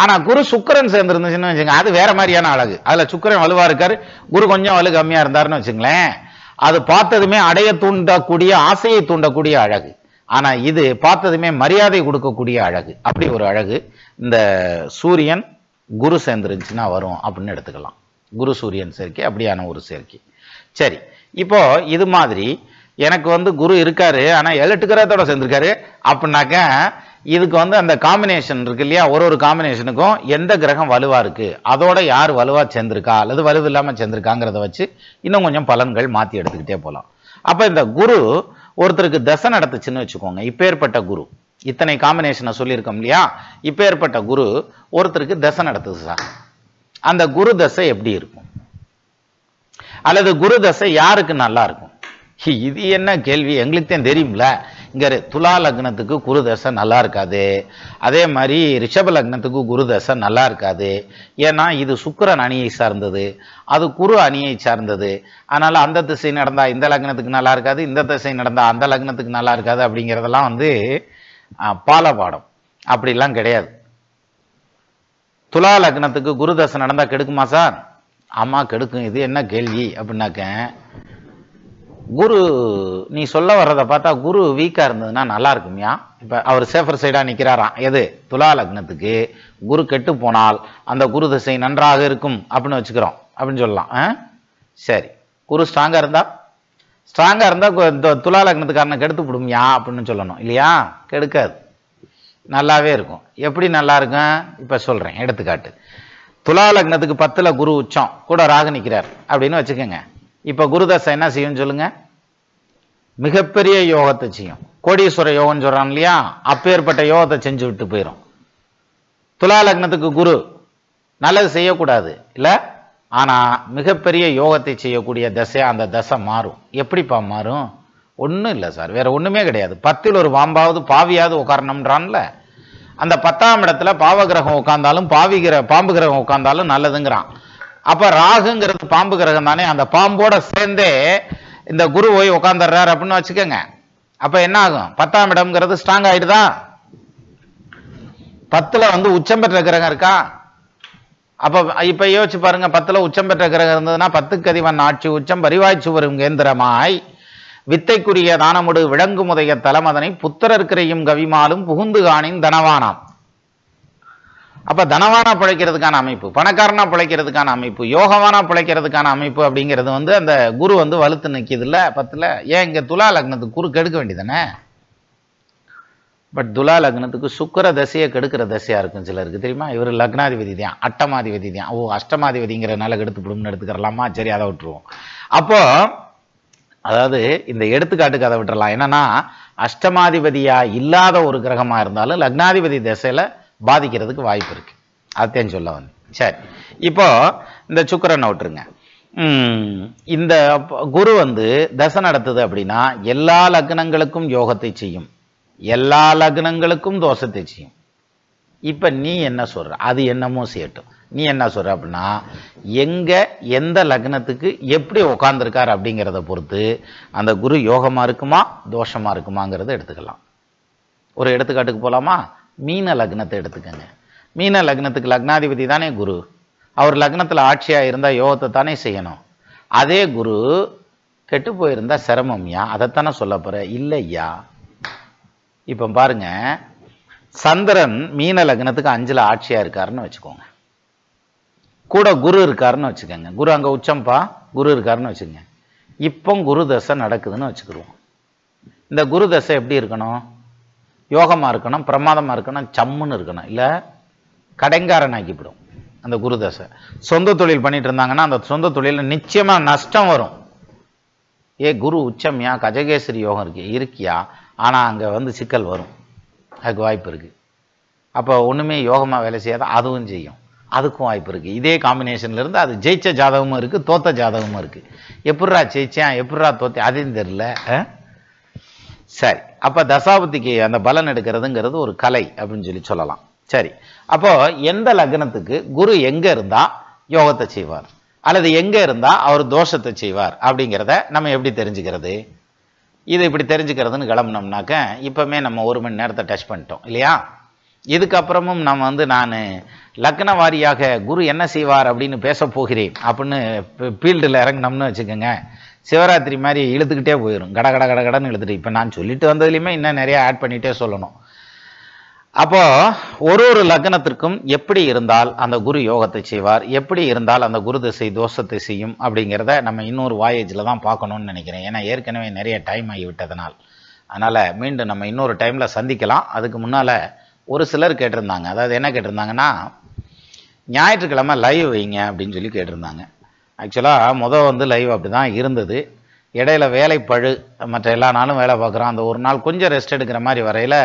ஆனா குரு சுக்கரன் சேர்ந்து வச்சுங்க அது வேற மாதிரியான அழகு அதுல சுக்கரன் வலுவா இருக்காரு குரு கொஞ்சம் வலு கம்மியா இருந்தாருன்னு வச்சுங்களேன் அது பார்த்ததுமே அடைய தூண்டக்கூடிய ஆசையை தூண்டக்கூடிய அழகு ஆனா இது பார்த்ததுமே மரியாதை கொடுக்கக்கூடிய அழகு அப்படி ஒரு அழகு இந்த சூரியன் குரு சேர்ந்துருந்துச்சுன்னா வரும் அப்படின்னு எடுத்துக்கலாம் குரு சூரியன் சேர்க்கை அப்படியான ஒரு சேர்க்கை சரி இப்போ இது மாதிரி எனக்கு வந்து குரு இருக்காரு ஆனா எழுட்டுக்கிறதோட சேர்ந்திருக்காரு அப்படின்னாக்க இதுக்கு வந்து அந்த காம்பினேஷன் இருக்கு இல்லையா ஒரு ஒரு காம்பினேஷனுக்கும் எந்த கிரகம் வலுவா இருக்கு அதோட யார் வலுவா சேர்ந்திருக்கா அல்லது வலுவு இல்லாமல் சேர்ந்திருக்காங்கிறத வச்சு இன்னும் கொஞ்சம் பலன்கள் மாற்றி எடுத்துக்கிட்டே போகலாம் அப்போ இந்த குரு ஒருத்தருக்கு தசை நடத்துச்சுன்னு வச்சுக்கோங்க ஏற்பட்ட குரு இத்தனை காம்பினேஷனை சொல்லியிருக்கோம் இல்லையா ஏற்பட்ட குரு ஒருத்தருக்கு தசை நடத்துது சார் அந்த குரு தசை எப்படி இருக்கும் அல்லது குரு தசை யாருக்கு நல்லா இருக்கும் இது என்ன கேள்வி எங்களுக்கு தான் தெரியும்ல இங்கே துலா லக்னத்துக்கு குரு தசை நல்லா இருக்காது அதே மாதிரி ரிஷப லக்னத்துக்கு குரு தசை நல்லா இருக்காது ஏன்னா இது சுக்கரன் அணியை சார்ந்தது அது குரு அணியை சார்ந்தது அதனால் அந்த திசை நடந்தால் இந்த லக்னத்துக்கு நல்லா இருக்காது இந்த திசை நடந்தால் அந்த லக்னத்துக்கு நல்லா இருக்காது அப்படிங்கிறதெல்லாம் வந்து பாலபாடம் அப்படிலாம் கிடையாது துலா லக்னத்துக்கு குரு தசை நடந்தால் கெடுக்குமா சார் ஆமாம் கெடுக்கும் இது என்ன கேள்வி அப்படின்னாக்க குரு நீ சொல்ல வர்றதை பார்த்தா குரு வீக்காக இருந்ததுன்னா நல்லா இருக்குமியா இப்போ அவர் சேஃபர் சைடாக நிற்கிறாராம் எது துலா லக்னத்துக்கு குரு கெட்டு போனால் அந்த குரு திசை நன்றாக இருக்கும் அப்படின்னு வச்சுக்கிறோம் அப்படின்னு சொல்லலாம் சரி குரு ஸ்ட்ராங்காக இருந்தால் ஸ்ட்ராங்காக இருந்தால் துலா லக்னத்துக்காரனை கெடுத்து விடுமியா அப்படின்னு சொல்லணும் இல்லையா கெடுக்காது நல்லாவே இருக்கும் எப்படி நல்லா இருக்கும் இப்போ சொல்கிறேன் எடுத்துக்காட்டு துலா லக்னத்துக்கு பத்தில் குரு உச்சம் கூட ராகு நிற்கிறார் அப்படின்னு வச்சுக்கோங்க இப்போ குருதசை என்ன செய்யும் சொல்லுங்க மிகப்பெரிய யோகத்தை செய்யும் கோடீஸ்வர யோகம்னு சொல்கிறான் இல்லையா அப்பேற்பட்ட யோகத்தை செஞ்சு விட்டு போயிடும் துலா லக்னத்துக்கு குரு நல்லது செய்யக்கூடாது இல்லை ஆனால் மிகப்பெரிய யோகத்தை செய்யக்கூடிய தசை அந்த தசை மாறும் எப்படிப்பா மாறும் ஒன்றும் இல்லை சார் வேற ஒன்றுமே கிடையாது பத்தில் ஒரு பாம்பாவது பாவியாவது உட்காரணும்ன்றான்ல அந்த பத்தாம் இடத்துல பாவகிரகம் உட்காந்தாலும் பாவி கிர பாம்பு கிரகம் உட்காந்தாலும் நல்லதுங்கிறான் அப்ப ராகுங்கிறது பாம்பு கிரகம் தானே அந்த பாம்போட சேர்ந்தே இந்த குரு போய் உட்காந்துடுறாரு அப்படின்னு வச்சுக்கோங்க அப்ப என்ன ஆகும் பத்தாம் இடம்ங்கிறது ஸ்ட்ராங் ஆயிடுதா பத்துல வந்து உச்சம் பெற்ற கிரகம் இருக்கா அப்ப இப்ப யோசிச்சு பாருங்க பத்துல உச்சம் பெற்ற கிரகம் இருந்ததுன்னா பத்துக்கு அதிவன் ஆட்சி உச்சம் பரிவாய்ச்சி வரும் கேந்திரமாய் வித்தைக்குரிய தானமுடு விலங்குமுதைய தலமதனை புத்திரர்கிறையும் கவிமாலும் புகுந்து காணின் தனவானாம் அப்போ தனவானா பிழைக்கிறதுக்கான அமைப்பு பணக்காரனா பிழைக்கிறதுக்கான அமைப்பு யோகவானா பிழைக்கிறதுக்கான அமைப்பு அப்படிங்கிறது வந்து அந்த குரு வந்து வலுத்து நிற்கிதுல்ல பத்துல ஏன் இங்கே துலா லக்னத்துக்கு குரு கெடுக்க வேண்டியதானே பட் துலா லக்னத்துக்கு சுக்கர தசையை கெடுக்கிற தசையா இருக்கும் சிலருக்கு தெரியுமா இவர் லக்னாதிபதி தான் அட்டமாதிபதி தான் ஓ அஷ்டமாதிபதிங்கிறனால கெடுத்துப்பிடும்னு எடுத்துக்கிறலாமா சரி அதை விட்டுருவோம் அப்போ அதாவது இந்த எடுத்துக்காட்டுக்கு அதை விட்டுறலாம் என்னன்னா அஷ்டமாதிபதியாக இல்லாத ஒரு கிரகமாக இருந்தாலும் லக்னாதிபதி திசையில் பாதிக்கிறதுக்கு வாய்ப்பு இருக்கு அதே சொல்ல வந்து சரி இப்போ இந்த சுக்கரனை விட்டுருங்க இந்த குரு வந்து தசை நடத்துது அப்படின்னா எல்லா லக்னங்களுக்கும் யோகத்தை செய்யும் எல்லா லக்னங்களுக்கும் தோஷத்தை செய்யும் இப்போ நீ என்ன சொல்ற அது என்னமோ செய்யட்டும் நீ என்ன சொல்ற அப்படின்னா எங்க எந்த லக்னத்துக்கு எப்படி உக்காந்துருக்கார் அப்படிங்கிறத பொறுத்து அந்த குரு யோகமா இருக்குமா தோஷமா இருக்குமாங்கிறத எடுத்துக்கலாம் ஒரு எடுத்துக்காட்டுக்கு போகலாமா மீன லக்னத்தை எடுத்துக்கங்க மீன லக்னத்துக்கு லக்னாதிபதி தானே குரு அவர் லக்னத்தில் ஆட்சியாக இருந்தால் யோகத்தை தானே செய்யணும் அதே குரு கெட்டு போயிருந்தா சிரமம்யா அதைத்தானே சொல்ல போகிற இல்லையா இப்போ பாருங்க சந்திரன் மீன லக்னத்துக்கு அஞ்சில் ஆட்சியாக இருக்காருன்னு வச்சுக்கோங்க கூட குரு இருக்காருன்னு வச்சுக்கோங்க குரு அங்கே உச்சம்பா குரு இருக்காருன்னு வச்சுக்கோங்க இப்போ குரு தசை நடக்குதுன்னு வச்சுக்கிடுவோம் இந்த குரு தசை எப்படி இருக்கணும் யோகமாக இருக்கணும் பிரமாதமாக இருக்கணும் சம்முன்னு இருக்கணும் இல்லை கடைங்காரன் ஆக்கிவிடும் அந்த குருதசை சொந்த தொழில் பண்ணிட்டு இருந்தாங்கன்னா அந்த சொந்த தொழிலில் நிச்சயமாக நஷ்டம் வரும் ஏ குரு உச்சம்யா கஜகேசரி யோகம் இருக்கு இருக்கியா ஆனால் அங்கே வந்து சிக்கல் வரும் அதுக்கு வாய்ப்பு இருக்குது அப்போ ஒன்றுமே யோகமாக வேலை செய்யாத அதுவும் செய்யும் அதுக்கும் வாய்ப்பு இருக்குது இதே காம்பினேஷன்லேருந்து இருந்து அது ஜெயிச்ச ஜாதகமும் இருக்குது தோத்த ஜாதகமும் இருக்குது எப்பட்றா ஜெயிச்சேன் எப்பட்றா தோத்தேன் அதுன்னு தெரில சரி அப்போ தசாபதிக்கு அந்த பலன் எடுக்கிறதுங்கிறது ஒரு கலை அப்படின்னு சொல்லி சொல்லலாம் சரி அப்போது எந்த லக்னத்துக்கு குரு எங்கே இருந்தால் யோகத்தை செய்வார் அல்லது எங்கே இருந்தால் அவர் தோஷத்தை செய்வார் அப்படிங்கிறத நம்ம எப்படி தெரிஞ்சுக்கிறது இது இப்படி தெரிஞ்சுக்கிறதுன்னு கிளம்புனோம்னாக்க இப்பவுமே நம்ம ஒரு மணி நேரத்தை டச் பண்ணிட்டோம் இல்லையா இதுக்கப்புறமும் நம்ம வந்து நான் லக்ன வாரியாக குரு என்ன செய்வார் அப்படின்னு பேச போகிறேன் அப்படின்னு ஃபீல்டில் இறங்கினோம்னு வச்சுக்கோங்க சிவராத்திரி மாதிரி இழுத்துக்கிட்டே போயிடும் கட கட கட கடன்னு இழுத்துட்டு இப்போ நான் சொல்லிட்டு வந்ததுலையுமே இன்னும் நிறையா ஆட் பண்ணிகிட்டே சொல்லணும் அப்போது ஒரு ஒரு லக்னத்திற்கும் எப்படி இருந்தால் அந்த குரு யோகத்தை செய்வார் எப்படி இருந்தால் அந்த குரு திசை தோஷத்தை செய்யும் அப்படிங்கிறத நம்ம இன்னொரு வாயேஜில் தான் பார்க்கணும்னு நினைக்கிறேன் ஏன்னா ஏற்கனவே நிறைய டைம் ஆகிவிட்டதனால் அதனால் மீண்டும் நம்ம இன்னொரு டைமில் சந்திக்கலாம் அதுக்கு முன்னால் ஒரு சிலர் கேட்டிருந்தாங்க அதாவது என்ன கேட்டிருந்தாங்கன்னா ஞாயிற்றுக்கிழமை லைவ் வைங்க அப்படின்னு சொல்லி கேட்டிருந்தாங்க ஆக்சுவலாக மொதல் வந்து லைவ் அப்படி தான் இருந்தது இடையில வேலை பழு மற்ற எல்லா நாளும் வேலை பார்க்குறோம் அந்த ஒரு நாள் கொஞ்சம் ரெஸ்ட் எடுக்கிற மாதிரி வரையில்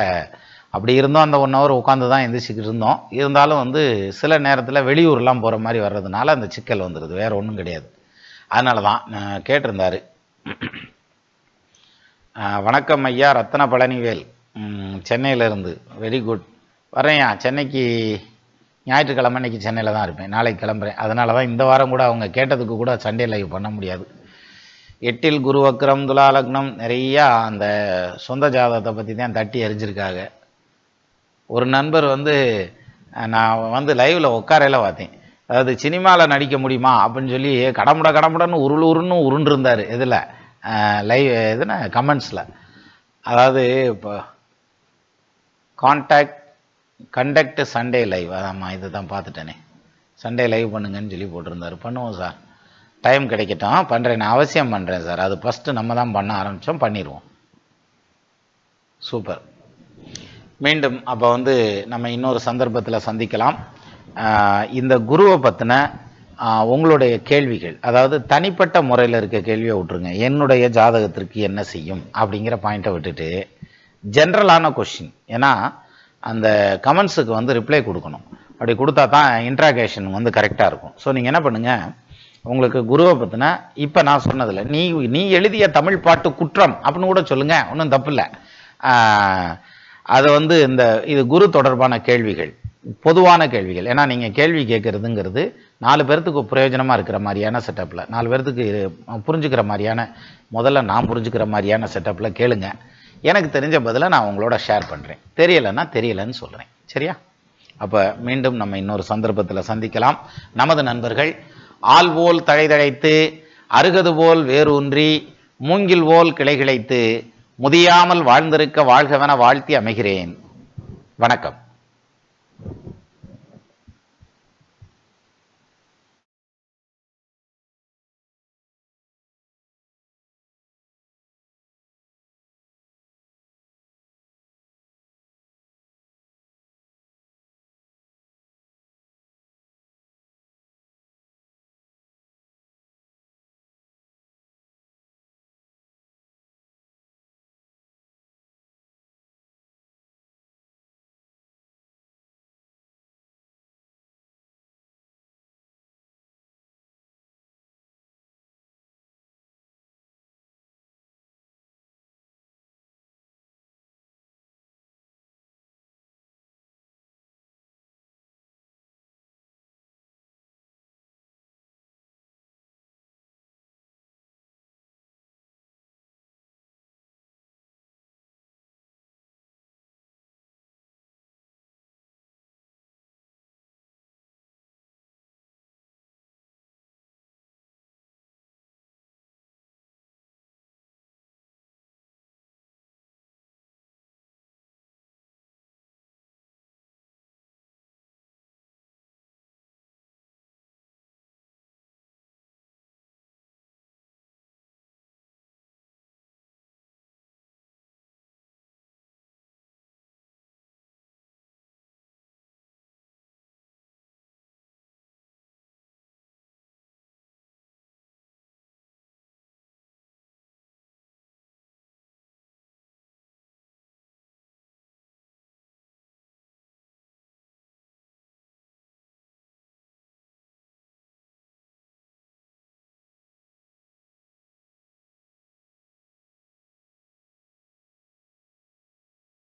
அப்படி இருந்தோம் அந்த ஒன் ஹவர் உட்காந்து தான் எந்திரிச்சிக்கிட்டு இருந்தோம் இருந்தாலும் வந்து சில நேரத்தில் வெளியூர்லாம் போகிற மாதிரி வர்றதுனால அந்த சிக்கல் வந்துடுது வேறு ஒன்றும் கிடையாது அதனால தான் கேட்டிருந்தார் வணக்கம் ஐயா ரத்தன பழனிவேல் சென்னையிலேருந்து வெரி குட் வரேன்யா சென்னைக்கு ஞாயிற்றுக்கிழமை இன்றைக்கி சென்னையில் தான் இருப்பேன் நாளைக்கு கிளம்புறேன் அதனால தான் இந்த வாரம் கூட அவங்க கேட்டதுக்கு கூட சண்டே லைவ் பண்ண முடியாது எட்டில் குரு வக்ரம் நிறையா அந்த சொந்த ஜாதகத்தை பற்றி தான் தட்டி எரிஞ்சிருக்காங்க ஒரு நண்பர் வந்து நான் வந்து லைவில் உட்காரையில் பார்த்தேன் அதாவது சினிமாவில் நடிக்க முடியுமா அப்படின்னு சொல்லி கடமுட கடமுடன்னு உருள் உருன்னு உருண்டிருந்தார் இதில் லைவ் எதுனா கமெண்ட்ஸில் அதாவது இப்போ கான்டாக்ட் கண்டக்ட் சண்டே லைவ் ஆமாம் இது தான் பார்த்துட்டேனே சண்டே லைவ் பண்ணுங்கன்னு சொல்லி போட்டிருந்தார் பண்ணுவோம் சார் டைம் கிடைக்கட்டும் பண்ணுறேன் நான் அவசியம் பண்ணுறேன் சார் அது ஃபஸ்ட்டு நம்ம தான் பண்ண ஆரம்பித்தோம் பண்ணிடுவோம் சூப்பர் மீண்டும் அப்போ வந்து நம்ம இன்னொரு சந்தர்ப்பத்தில் சந்திக்கலாம் இந்த குருவை பற்றின உங்களுடைய கேள்விகள் அதாவது தனிப்பட்ட முறையில் இருக்க கேள்வியை விட்டுருங்க என்னுடைய ஜாதகத்திற்கு என்ன செய்யும் அப்படிங்கிற பாயிண்ட்டை விட்டுட்டு ஜென்ரலான கொஷின் ஏன்னா அந்த கமெண்ட்ஸுக்கு வந்து ரிப்ளை கொடுக்கணும் அப்படி கொடுத்தா தான் இன்ட்ராகேஷன் வந்து கரெக்டாக இருக்கும் ஸோ நீங்கள் என்ன பண்ணுங்கள் உங்களுக்கு குருவை பற்றினா இப்போ நான் சொன்னதில்ல நீ நீ எழுதிய தமிழ் பாட்டு குற்றம் அப்படின்னு கூட சொல்லுங்கள் ஒன்றும் தப்பு இல்லை அது வந்து இந்த இது குரு தொடர்பான கேள்விகள் பொதுவான கேள்விகள் ஏன்னா நீங்கள் கேள்வி கேட்குறதுங்கிறது நாலு பேர்த்துக்கு பிரயோஜனமாக இருக்கிற மாதிரியான செட்டப்பில் நாலு பேர்த்துக்கு புரிஞ்சுக்கிற மாதிரியான முதல்ல நான் புரிஞ்சுக்கிற மாதிரியான செட்டப்பில் கேளுங்கள் எனக்கு தெரிஞ்ச பதிலை நான் உங்களோட ஷேர் பண்ணுறேன் தெரியலைன்னா தெரியலன்னு சொல்கிறேன் சரியா அப்போ மீண்டும் நம்ம இன்னொரு சந்தர்ப்பத்தில் சந்திக்கலாம் நமது நண்பர்கள் ஆள் போல் தழைதழைத்து அருகது போல் வேரூன்றி மூங்கில் போல் கிளைகிழைத்து முதியாமல் வாழ்ந்திருக்க வாழ்கவென வாழ்த்தி அமைகிறேன் வணக்கம்